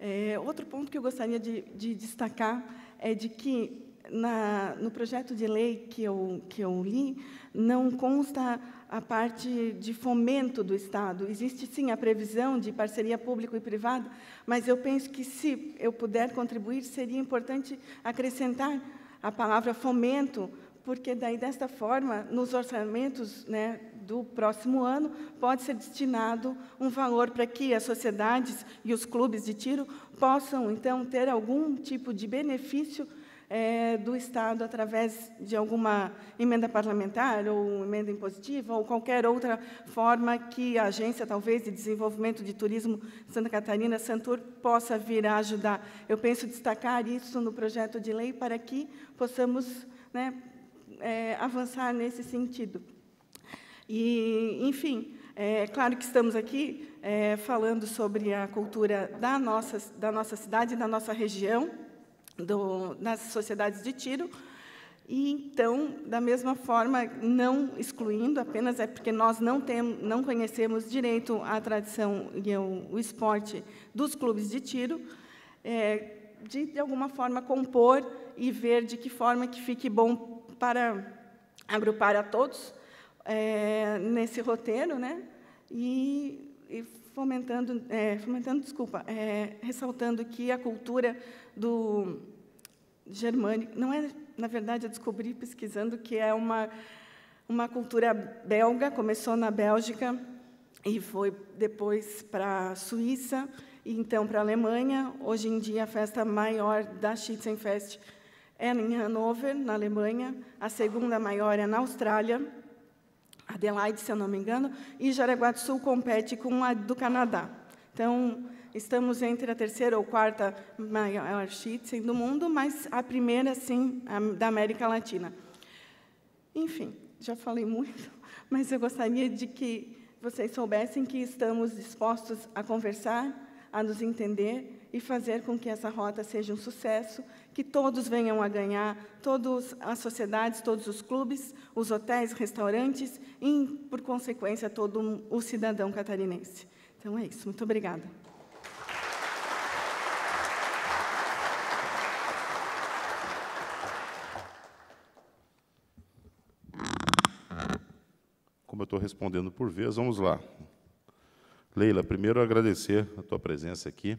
É, outro ponto que eu gostaria de, de destacar é de que, na, no projeto de lei que eu, que eu li, não consta a parte de fomento do Estado. Existe, sim, a previsão de parceria público e privada, mas eu penso que, se eu puder contribuir, seria importante acrescentar a palavra fomento porque daí desta forma, nos orçamentos né, do próximo ano, pode ser destinado um valor para que as sociedades e os clubes de tiro possam, então, ter algum tipo de benefício é, do Estado através de alguma emenda parlamentar ou emenda impositiva ou qualquer outra forma que a agência, talvez, de desenvolvimento de turismo Santa Catarina, Santur, possa vir a ajudar. Eu penso destacar isso no projeto de lei para que possamos né, é, avançar nesse sentido. E, enfim, é claro que estamos aqui é, falando sobre a cultura da nossa, da nossa cidade, da nossa região, do, das sociedades de tiro, e então, da mesma forma, não excluindo, apenas é porque nós não, temos, não conhecemos direito a tradição e o, o esporte dos clubes de tiro, é, de, de alguma forma, compor e ver de que forma que fique bom para agrupar a todos é, nesse roteiro, né? E, e fomentando, é, fomentando, desculpa, é, ressaltando que a cultura do germânico não é, na verdade, eu descobri pesquisando que é uma uma cultura belga, começou na Bélgica e foi depois para a Suíça e então para a Alemanha. Hoje em dia a festa maior da Schützenfest é em Hanover, na Alemanha, a segunda maior é na Austrália, Adelaide, se eu não me engano, e Jaraguá do Sul compete com a do Canadá. Então, estamos entre a terceira ou quarta maior Shitzen do mundo, mas a primeira, sim, a da América Latina. Enfim, já falei muito, mas eu gostaria de que vocês soubessem que estamos dispostos a conversar, a nos entender, e fazer com que essa rota seja um sucesso, que todos venham a ganhar, todas as sociedades, todos os clubes, os hotéis, restaurantes e, por consequência, todo o cidadão catarinense. Então é isso. Muito obrigada. Como eu estou respondendo por vez, vamos lá. Leila, primeiro agradecer a tua presença aqui.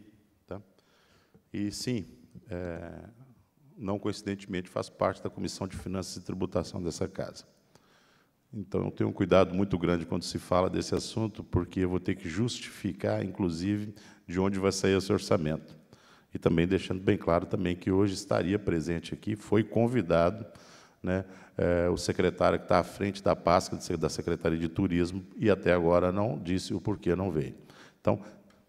E sim, é, não coincidentemente faz parte da Comissão de Finanças e Tributação dessa casa. Então, eu tenho um cuidado muito grande quando se fala desse assunto, porque eu vou ter que justificar, inclusive, de onde vai sair esse orçamento. E também deixando bem claro também que hoje estaria presente aqui, foi convidado né, é, o secretário que está à frente da páscoa da Secretaria de Turismo e até agora não disse o porquê não veio. Então,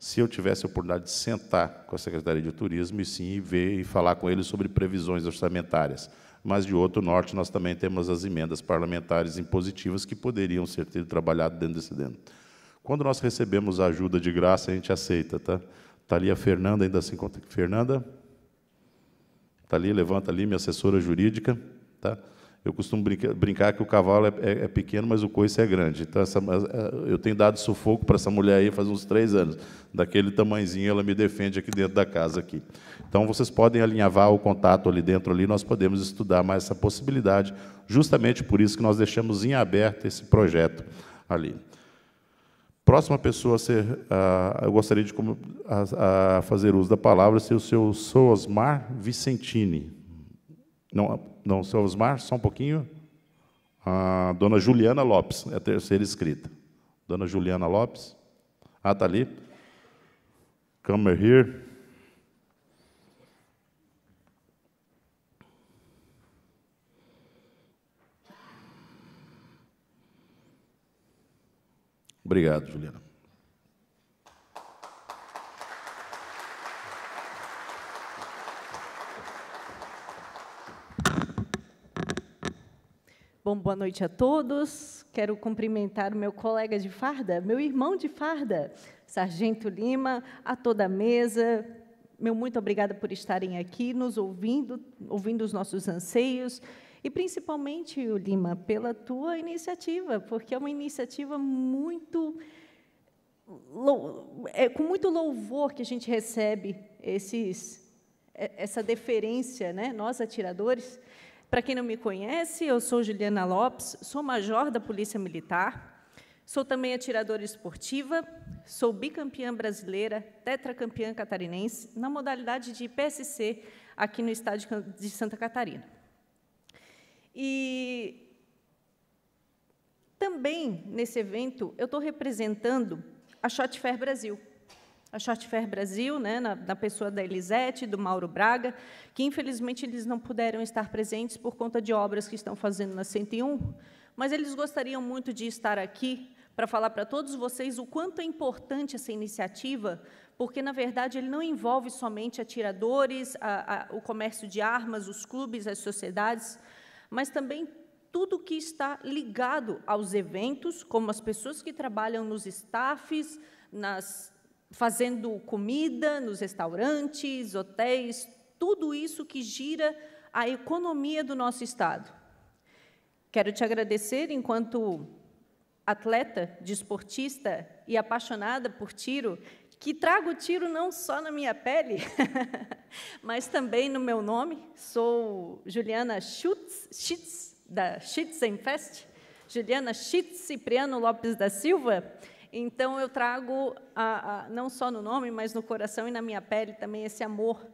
se eu tivesse a oportunidade de sentar com a Secretaria de Turismo e sim ver e falar com eles sobre previsões orçamentárias. Mas, de outro norte, nós também temos as emendas parlamentares impositivas que poderiam ser trabalhadas dentro desse dentro. Quando nós recebemos a ajuda de graça, a gente aceita, tá? Está ali a Fernanda, ainda se assim, encontra. Fernanda? Está ali, levanta ali, minha assessora jurídica. Tá? Eu costumo brincar que o cavalo é, é, é, pequeno, mas o coice é grande. Então, essa, é, eu tenho dado sufoco para essa mulher aí faz uns três anos. Daquele tamanzinho, ela me defende aqui dentro da casa. aqui. Então, vocês podem alinhavar o contato ali dentro, ali, nós podemos estudar mais essa possibilidade. Justamente por isso que nós deixamos em aberto esse projeto ali. Próxima pessoa a ser. Uh, eu gostaria de fazer uso da palavra, ser o seu Soosmar Vicentini. Não, não são Osmar, só um pouquinho. A dona Juliana Lopes, é a terceira escrita. Dona Juliana Lopes. Ah, está ali. Come here. Obrigado, Juliana. Bom, boa noite a todos. Quero cumprimentar o meu colega de farda, meu irmão de farda, Sargento Lima, a toda a mesa. Meu muito obrigada por estarem aqui nos ouvindo, ouvindo os nossos anseios e principalmente, Lima, pela tua iniciativa, porque é uma iniciativa muito é com muito louvor que a gente recebe esses é, essa deferência, né? Nós atiradores para quem não me conhece, eu sou Juliana Lopes, sou major da Polícia Militar, sou também atiradora esportiva, sou bicampeã brasileira, tetracampeã catarinense, na modalidade de PSC aqui no estado de Santa Catarina. E também, nesse evento, eu estou representando a Shotfair Brasil, a Short Fair Brasil, né, na, na, pessoa da Elisete, do Mauro Braga, que infelizmente eles não puderam estar presentes por conta de obras que estão fazendo na 101, mas eles gostariam muito de estar aqui para falar para todos vocês o quanto é importante essa iniciativa, porque, na verdade, ele não envolve somente atiradores, a, a, o comércio de armas, os clubes, as sociedades, mas também tudo que está ligado aos eventos, como as pessoas que trabalham nos staffs, nas, fazendo comida nos restaurantes, hotéis, tudo isso que gira a economia do nosso Estado. Quero te agradecer, enquanto atleta, desportista e apaixonada por tiro, que trago tiro não só na minha pele, mas também no meu nome. Sou Juliana Schutz, Schitz, da Schitzenfest, Juliana Schitz Cipriano Lopes da Silva, então eu trago, a, a, não só no nome, mas no coração e na minha pele também esse amor.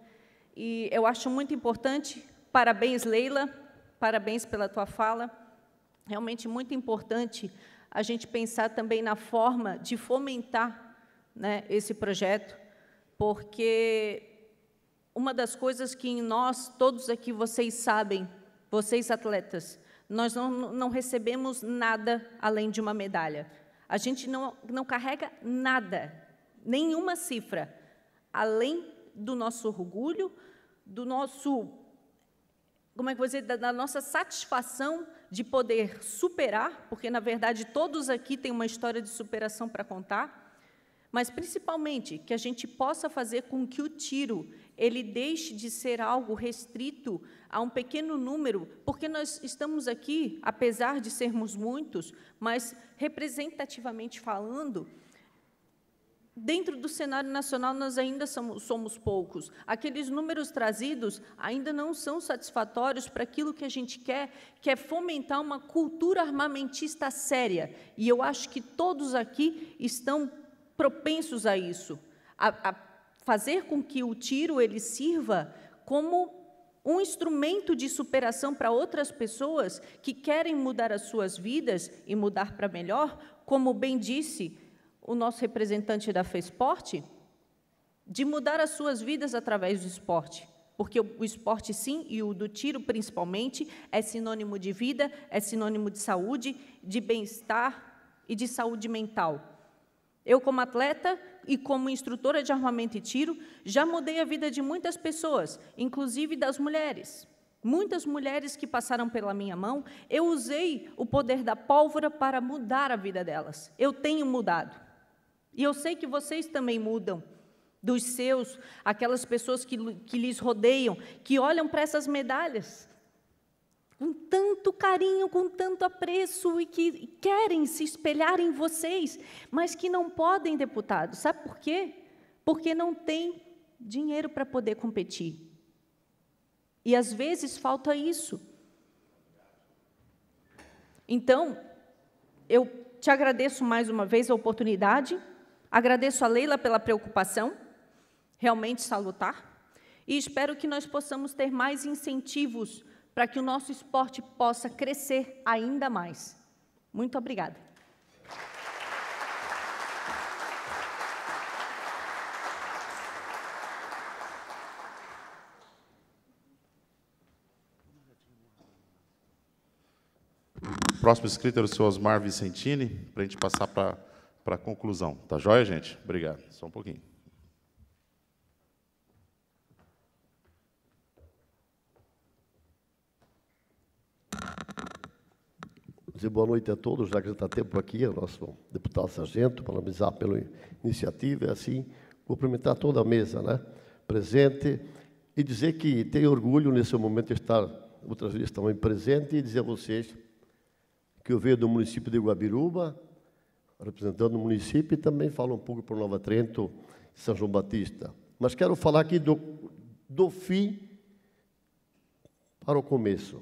E eu acho muito importante. Parabéns, Leila. Parabéns pela tua fala. Realmente muito importante a gente pensar também na forma de fomentar né, esse projeto, porque uma das coisas que em nós, todos aqui, vocês sabem, vocês atletas, nós não, não recebemos nada além de uma medalha. A gente não, não carrega nada, nenhuma cifra, além do nosso orgulho, do nosso, como é que vou dizer, da, da nossa satisfação de poder superar, porque na verdade todos aqui têm uma história de superação para contar, mas principalmente que a gente possa fazer com que o tiro ele deixe de ser algo restrito a um pequeno número, porque nós estamos aqui, apesar de sermos muitos, mas representativamente falando, dentro do cenário nacional nós ainda somos, somos poucos. Aqueles números trazidos ainda não são satisfatórios para aquilo que a gente quer, que é fomentar uma cultura armamentista séria. E eu acho que todos aqui estão propensos a isso. A, a fazer com que o tiro ele sirva como um instrumento de superação para outras pessoas que querem mudar as suas vidas e mudar para melhor, como bem disse o nosso representante da FESPORT, de mudar as suas vidas através do esporte. Porque o esporte, sim, e o do tiro principalmente, é sinônimo de vida, é sinônimo de saúde, de bem-estar e de saúde mental. Eu, como atleta e como instrutora de armamento e tiro, já mudei a vida de muitas pessoas, inclusive das mulheres. Muitas mulheres que passaram pela minha mão, eu usei o poder da pólvora para mudar a vida delas. Eu tenho mudado. E eu sei que vocês também mudam. Dos seus, aquelas pessoas que, que lhes rodeiam, que olham para essas medalhas com tanto carinho, com tanto apreço e que querem se espelhar em vocês, mas que não podem, deputados. Sabe por quê? Porque não tem dinheiro para poder competir. E às vezes falta isso. Então, eu te agradeço mais uma vez a oportunidade, agradeço a Leila pela preocupação, realmente salutar, e espero que nós possamos ter mais incentivos para que o nosso esporte possa crescer ainda mais. Muito obrigada. O próximo escrito é o senhor Osmar Vicentini, para a gente passar para a conclusão. Tá joia, gente? Obrigado. Só um pouquinho. Dizer boa noite a todos, já que está tempo aqui, ao nosso deputado Sargento, parabenizar pela iniciativa e assim cumprimentar toda a mesa né, presente e dizer que tenho orgulho nesse momento de estar outras vezes também presente e dizer a vocês que eu venho do município de Guabiruba, representando o município e também falo um pouco por Nova Trento, São João Batista. Mas quero falar aqui do, do fim para o começo.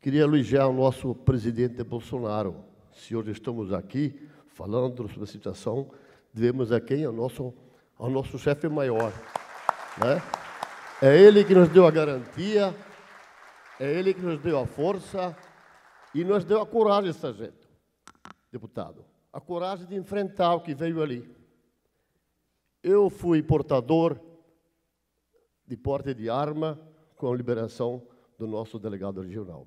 Queria elogiar o nosso presidente Bolsonaro. Se hoje estamos aqui falando sobre a situação, devemos a quem? Ao nosso, ao nosso chefe maior. Né? É ele que nos deu a garantia, é ele que nos deu a força e nos deu a coragem, sargento, deputado. A coragem de enfrentar o que veio ali. Eu fui portador de porte de arma com a liberação do nosso delegado regional.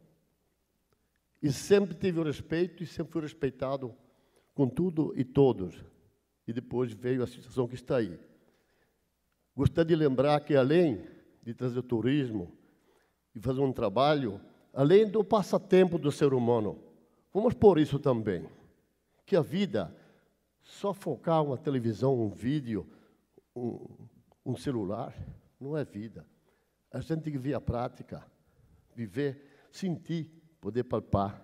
E sempre tive o respeito e sempre fui respeitado com tudo e todos. E depois veio a situação que está aí. Gostaria de lembrar que, além de trazer o turismo e fazer um trabalho, além do passatempo do ser humano, vamos por isso também, que a vida, só focar uma televisão, um vídeo, um, um celular, não é vida. A gente tem que ver a prática, viver, sentir poder palpar.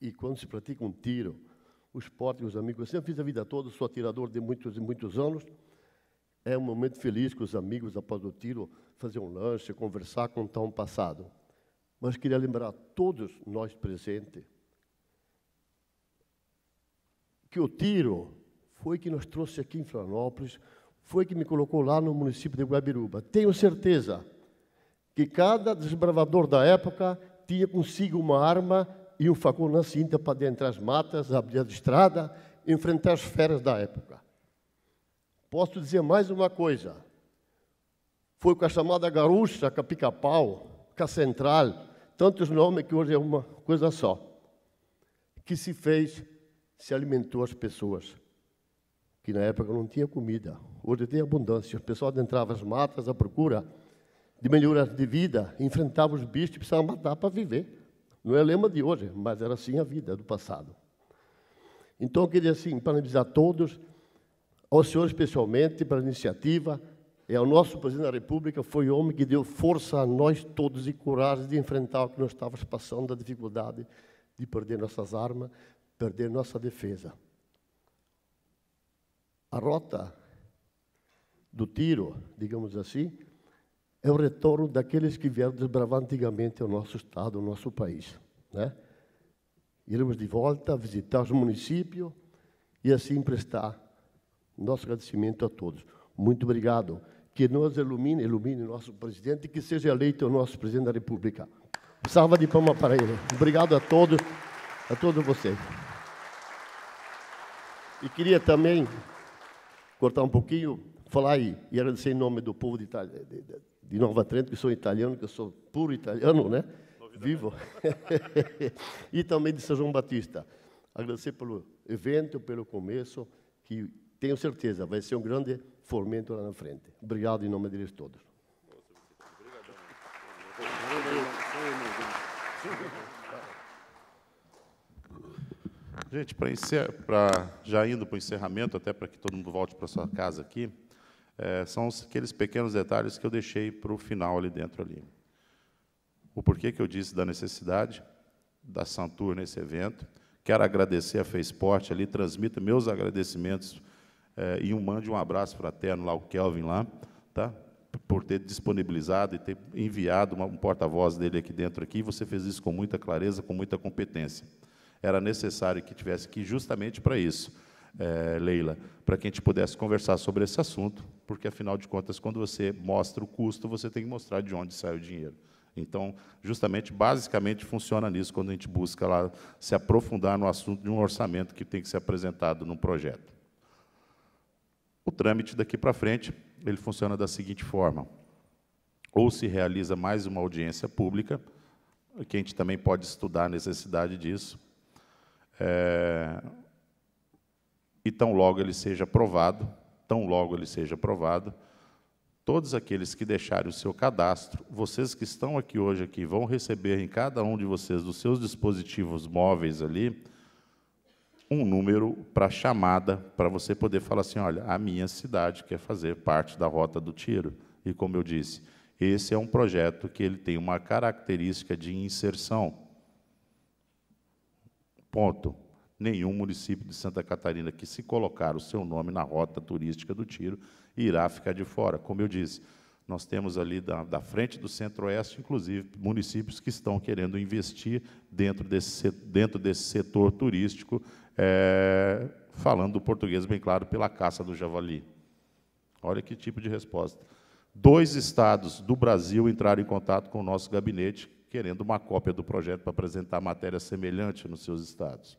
E quando se pratica um tiro, o esporte, os amigos, assim eu sempre fiz a vida toda, sou atirador de muitos e muitos anos. É um momento feliz com os amigos após o tiro, fazer um lanche, conversar, contar um passado. Mas queria lembrar a todos nós presentes que o tiro foi que nos trouxe aqui em Florianópolis, foi que me colocou lá no município de Guabiruba. Tenho certeza que cada desbravador da época tinha consigo uma arma e um facão na cinta para dentro das matas, abrir a estrada, enfrentar as feras da época. Posso dizer mais uma coisa. Foi com a chamada garucha, com a pica-pau, com a central, tantos nomes que hoje é uma coisa só, que se fez, se alimentou as pessoas, que na época não tinha comida. Hoje tem abundância. O pessoal adentrava as matas à procura de melhoria de vida, enfrentava os bichos e precisava matar para viver. Não é lema de hoje, mas era assim a vida do passado. Então eu queria assim parabenizar todos, ao senhor especialmente pela iniciativa, e ao nosso presidente da República, foi o homem que deu força a nós todos e coragem de enfrentar o que nós estávamos passando, a dificuldade de perder nossas armas, perder nossa defesa. A rota do tiro, digamos assim, é o retorno daqueles que vieram desbravar antigamente o nosso estado, o nosso país. Né? Iremos de volta visitar os municípios e assim prestar nosso agradecimento a todos. Muito obrigado. Que nos ilumine, ilumine nosso presidente, que seja eleito o nosso presidente da República. Salva de palma para ele. Obrigado a todos, a todos vocês. E queria também cortar um pouquinho, falar e, e agradecer em nome do povo de Itália, de Nova Trento, que sou italiano, que eu sou puro italiano, né? Novidade. Vivo. e também de São João Batista. Agradecer pelo evento, pelo começo, que tenho certeza vai ser um grande fomento lá na frente. Obrigado em nome deles todos. Gente, para já indo para o encerramento, até para que todo mundo volte para sua casa aqui, é, são aqueles pequenos detalhes que eu deixei para o final ali dentro ali. O porquê que eu disse da necessidade da Santur nesse evento. Quero agradecer a Fezporte ali, transmito meus agradecimentos é, e um mande um abraço fraterno lá ao Kelvin lá, tá? por ter disponibilizado e ter enviado uma, um porta-voz dele aqui dentro aqui. Você fez isso com muita clareza, com muita competência. Era necessário que tivesse aqui justamente para isso é, Leila, para que a gente pudesse conversar sobre esse assunto, porque, afinal de contas, quando você mostra o custo, você tem que mostrar de onde sai o dinheiro. Então, justamente, basicamente, funciona nisso quando a gente busca lá se aprofundar no assunto de um orçamento que tem que ser apresentado num projeto. O trâmite daqui para frente, ele funciona da seguinte forma. Ou se realiza mais uma audiência pública, que a gente também pode estudar a necessidade disso. É, e tão logo ele seja aprovado, tão logo ele seja aprovado, todos aqueles que deixarem o seu cadastro, vocês que estão aqui hoje aqui vão receber em cada um de vocês dos seus dispositivos móveis ali um número para chamada para você poder falar assim, olha, a minha cidade quer fazer parte da rota do tiro. E como eu disse, esse é um projeto que ele tem uma característica de inserção. Ponto nenhum município de Santa Catarina que se colocar o seu nome na rota turística do Tiro irá ficar de fora. Como eu disse, nós temos ali da, da frente do Centro-Oeste, inclusive, municípios que estão querendo investir dentro desse, dentro desse setor turístico, é, falando do português bem claro, pela caça do javali. Olha que tipo de resposta. Dois estados do Brasil entraram em contato com o nosso gabinete, querendo uma cópia do projeto para apresentar matéria semelhante nos seus estados.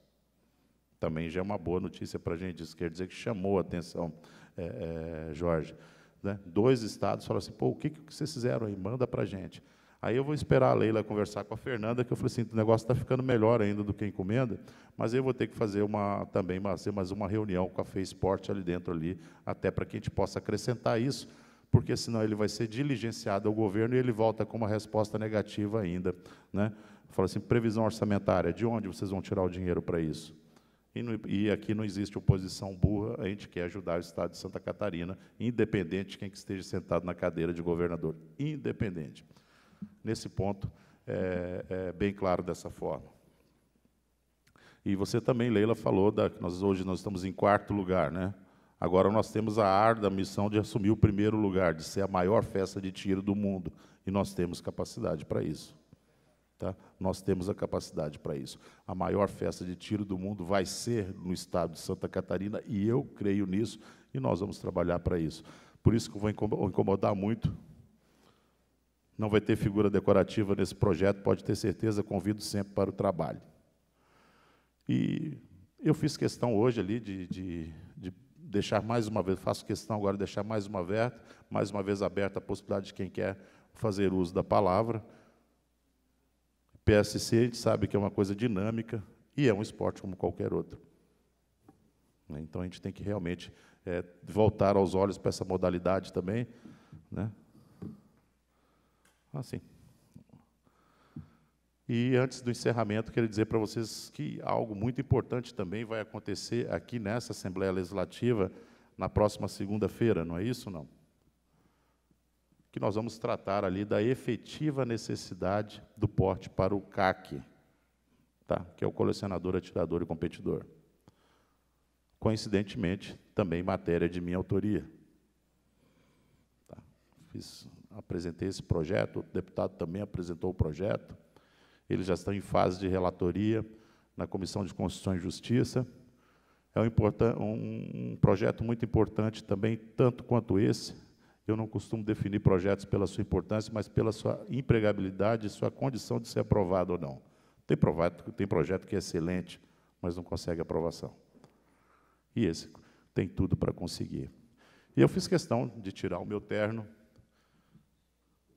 Também já é uma boa notícia para a gente. Isso quer dizer que chamou a atenção, é, é, Jorge. Né? Dois estados falaram assim: pô, o que, que vocês fizeram aí? Manda para a gente. Aí eu vou esperar a Leila conversar com a Fernanda, que eu falei assim, o negócio está ficando melhor ainda do que encomenda, mas eu vou ter que fazer uma também fazer mais uma reunião com a Fê Esporte ali dentro ali, até para que a gente possa acrescentar isso, porque senão ele vai ser diligenciado ao governo e ele volta com uma resposta negativa ainda, né? Fala assim, previsão orçamentária, de onde vocês vão tirar o dinheiro para isso? E, no, e, aqui não existe oposição burra, a gente quer ajudar o Estado de Santa Catarina, independente de quem que esteja sentado na cadeira de governador. Independente. Nesse ponto, é, é bem claro dessa forma. E você também, Leila, falou que nós hoje nós estamos em quarto lugar, né? Agora nós temos a árdua missão de assumir o primeiro lugar, de ser a maior festa de tiro do mundo, e nós temos capacidade para isso. Tá? Nós temos a capacidade para isso. A maior festa de tiro do mundo vai ser no estado de Santa Catarina, e eu creio nisso, e nós vamos trabalhar para isso. Por isso que eu vou incomodar muito. Não vai ter figura decorativa nesse projeto, pode ter certeza, convido sempre para o trabalho. E eu fiz questão hoje ali de, de, de deixar mais uma vez, faço questão agora de deixar mais uma, aberta, mais uma vez aberta a possibilidade de quem quer fazer uso da palavra PSC, a gente sabe que é uma coisa dinâmica e é um esporte como qualquer outro. Né? Então, a gente tem que realmente é, voltar aos olhos para essa modalidade também. Né? Assim. E antes do encerramento, quero dizer para vocês que algo muito importante também vai acontecer aqui nessa Assembleia Legislativa na próxima segunda-feira, não é isso, não? que nós vamos tratar ali da efetiva necessidade do porte para o CAC, tá? que é o colecionador, atirador e competidor. Coincidentemente, também matéria de minha autoria. Tá? Fiz, apresentei esse projeto, o deputado também apresentou o projeto, ele já está em fase de relatoria na Comissão de Constituição e Justiça. É um, um projeto muito importante também, tanto quanto esse, eu não costumo definir projetos pela sua importância, mas pela sua empregabilidade e sua condição de ser aprovado ou não. Tem, provado, tem projeto que é excelente, mas não consegue aprovação. E esse tem tudo para conseguir. E eu fiz questão de tirar o meu terno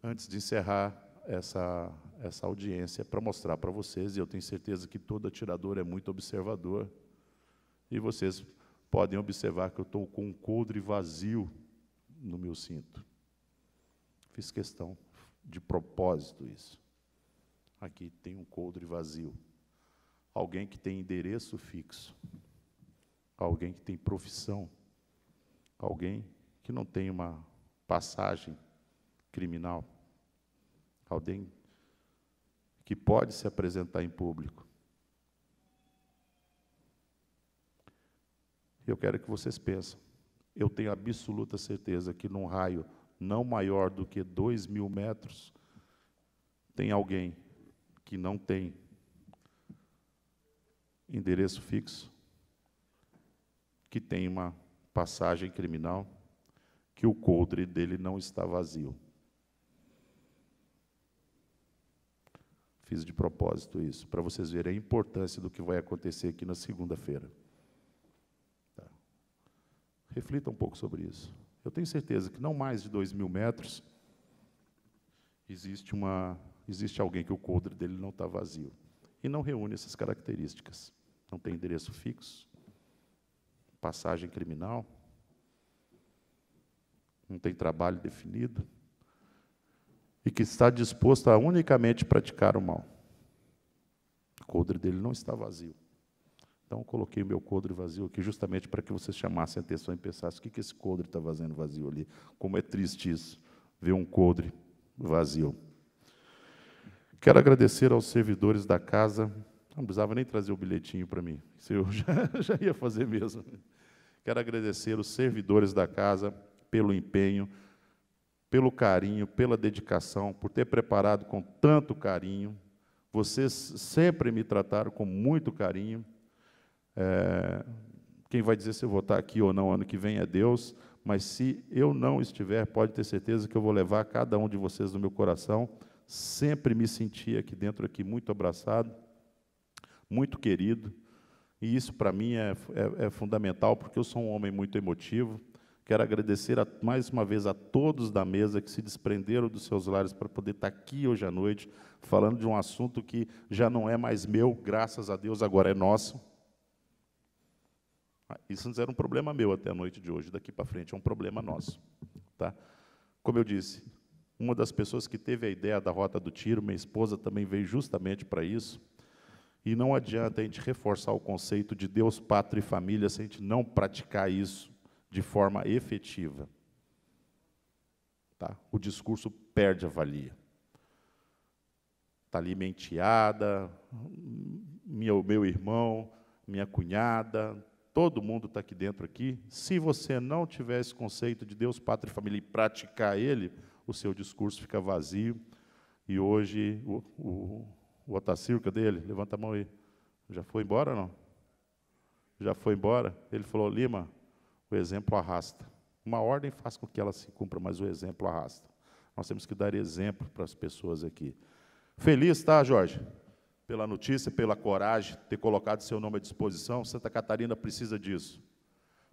antes de encerrar essa, essa audiência para mostrar para vocês, e eu tenho certeza que todo atirador é muito observador, e vocês podem observar que eu estou com um coldre vazio no meu cinto. Fiz questão de propósito isso. Aqui tem um coldre vazio. Alguém que tem endereço fixo. Alguém que tem profissão. Alguém que não tem uma passagem criminal. Alguém que pode se apresentar em público. Eu quero que vocês pensem eu tenho absoluta certeza que num raio não maior do que 2 mil metros, tem alguém que não tem endereço fixo, que tem uma passagem criminal, que o coldre dele não está vazio. Fiz de propósito isso, para vocês verem a importância do que vai acontecer aqui na segunda-feira. Reflita um pouco sobre isso. Eu tenho certeza que não mais de dois mil metros existe uma existe alguém que o coldre dele não está vazio e não reúne essas características. Não tem endereço fixo, passagem criminal, não tem trabalho definido e que está disposto a unicamente praticar o mal. O coldre dele não está vazio. Então, coloquei o meu codre vazio aqui justamente para que vocês chamassem a atenção e pensassem o que, que esse codre está fazendo vazio ali. Como é triste isso, ver um codre vazio. Quero agradecer aos servidores da casa. Não precisava nem trazer o bilhetinho para mim, se eu já, já ia fazer mesmo. Quero agradecer os servidores da casa pelo empenho, pelo carinho, pela dedicação, por ter preparado com tanto carinho. Vocês sempre me trataram com muito carinho. É, quem vai dizer se eu vou estar aqui ou não ano que vem é Deus, mas se eu não estiver, pode ter certeza que eu vou levar cada um de vocês no meu coração. Sempre me senti aqui dentro, aqui muito abraçado, muito querido, e isso para mim é, é, é fundamental, porque eu sou um homem muito emotivo. Quero agradecer a, mais uma vez a todos da mesa que se desprenderam dos seus lares para poder estar aqui hoje à noite, falando de um assunto que já não é mais meu, graças a Deus, agora é nosso ah, isso não era um problema meu até a noite de hoje, daqui para frente é um problema nosso. Tá? Como eu disse, uma das pessoas que teve a ideia da rota do tiro, minha esposa também veio justamente para isso. E não adianta a gente reforçar o conceito de Deus, pátria e família se a gente não praticar isso de forma efetiva. Tá? O discurso perde a valia. Está ali mentiada, meu, meu irmão, minha cunhada, todo mundo está aqui dentro aqui, se você não tiver esse conceito de Deus, Pátria e Família e praticar ele, o seu discurso fica vazio. E hoje, o, o, o Otacílio, cadê Levanta a mão aí. Já foi embora ou não? Já foi embora? Ele falou, Lima, o exemplo arrasta. Uma ordem faz com que ela se cumpra, mas o exemplo arrasta. Nós temos que dar exemplo para as pessoas aqui. Feliz, tá, Jorge? pela notícia, pela coragem, de ter colocado seu nome à disposição. Santa Catarina precisa disso.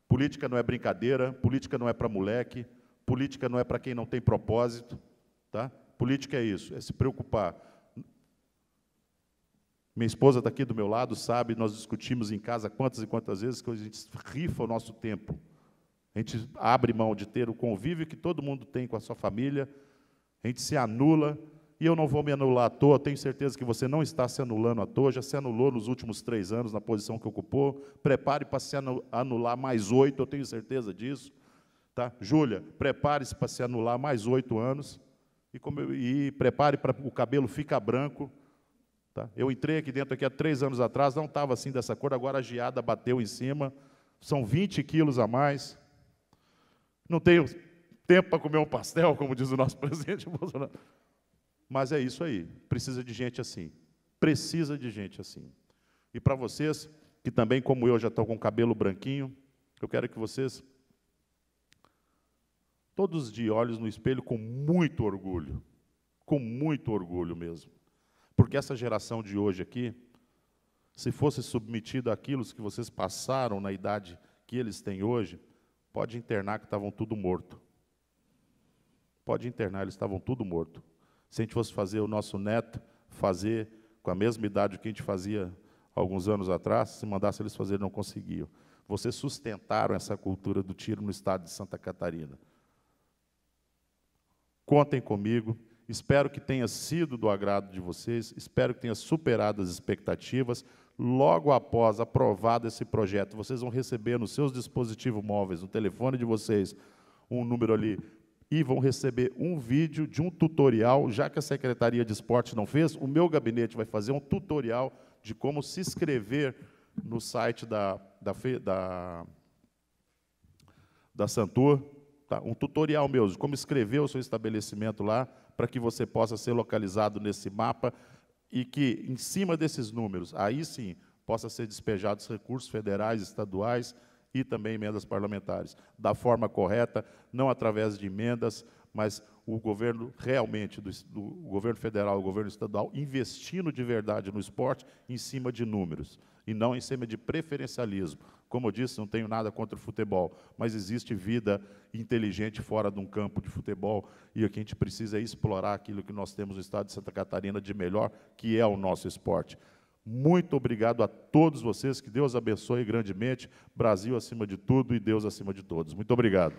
Política não é brincadeira, política não é para moleque, política não é para quem não tem propósito, tá? Política é isso, é se preocupar. Minha esposa está aqui do meu lado, sabe, nós discutimos em casa quantas e quantas vezes que a gente rifa o nosso tempo. A gente abre mão de ter o convívio que todo mundo tem com a sua família, a gente se anula e eu não vou me anular à toa, tenho certeza que você não está se anulando à toa, já se anulou nos últimos três anos na posição que ocupou, prepare para se anular mais oito, eu tenho certeza disso. Tá? Júlia, prepare-se para se anular mais oito anos, e, e prepare para o cabelo ficar branco. Tá? Eu entrei aqui dentro aqui há três anos atrás, não estava assim dessa cor, agora a geada bateu em cima, são 20 quilos a mais. Não tenho tempo para comer um pastel, como diz o nosso presidente Bolsonaro. Mas é isso aí. Precisa de gente assim. Precisa de gente assim. E para vocês, que também, como eu, já estão com cabelo branquinho, eu quero que vocês, todos os dias, olhem no espelho com muito orgulho. Com muito orgulho mesmo. Porque essa geração de hoje aqui, se fosse submetida àquilo que vocês passaram na idade que eles têm hoje, pode internar que estavam tudo morto. Pode internar, eles estavam tudo morto. Se a gente fosse fazer o nosso neto fazer com a mesma idade que a gente fazia alguns anos atrás, se mandasse eles fazer, não conseguiam. Vocês sustentaram essa cultura do tiro no estado de Santa Catarina. Contem comigo. Espero que tenha sido do agrado de vocês, espero que tenha superado as expectativas. Logo após aprovado esse projeto, vocês vão receber nos seus dispositivos móveis, no telefone de vocês, um número ali e vão receber um vídeo de um tutorial, já que a Secretaria de Esporte não fez, o meu gabinete vai fazer um tutorial de como se inscrever no site da, da, da, da Santur, tá? um tutorial meu, de como escrever o seu estabelecimento lá, para que você possa ser localizado nesse mapa e que, em cima desses números, aí sim, possa ser despejados recursos federais, estaduais, e também emendas parlamentares, da forma correta, não através de emendas, mas o governo realmente, do, do o governo federal, o governo estadual, investindo de verdade no esporte em cima de números, e não em cima de preferencialismo. Como eu disse, não tenho nada contra o futebol, mas existe vida inteligente fora de um campo de futebol, e o que a gente precisa é explorar aquilo que nós temos no estado de Santa Catarina de melhor, que é o nosso esporte. Muito obrigado a todos vocês, que Deus abençoe grandemente, Brasil acima de tudo e Deus acima de todos. Muito obrigado.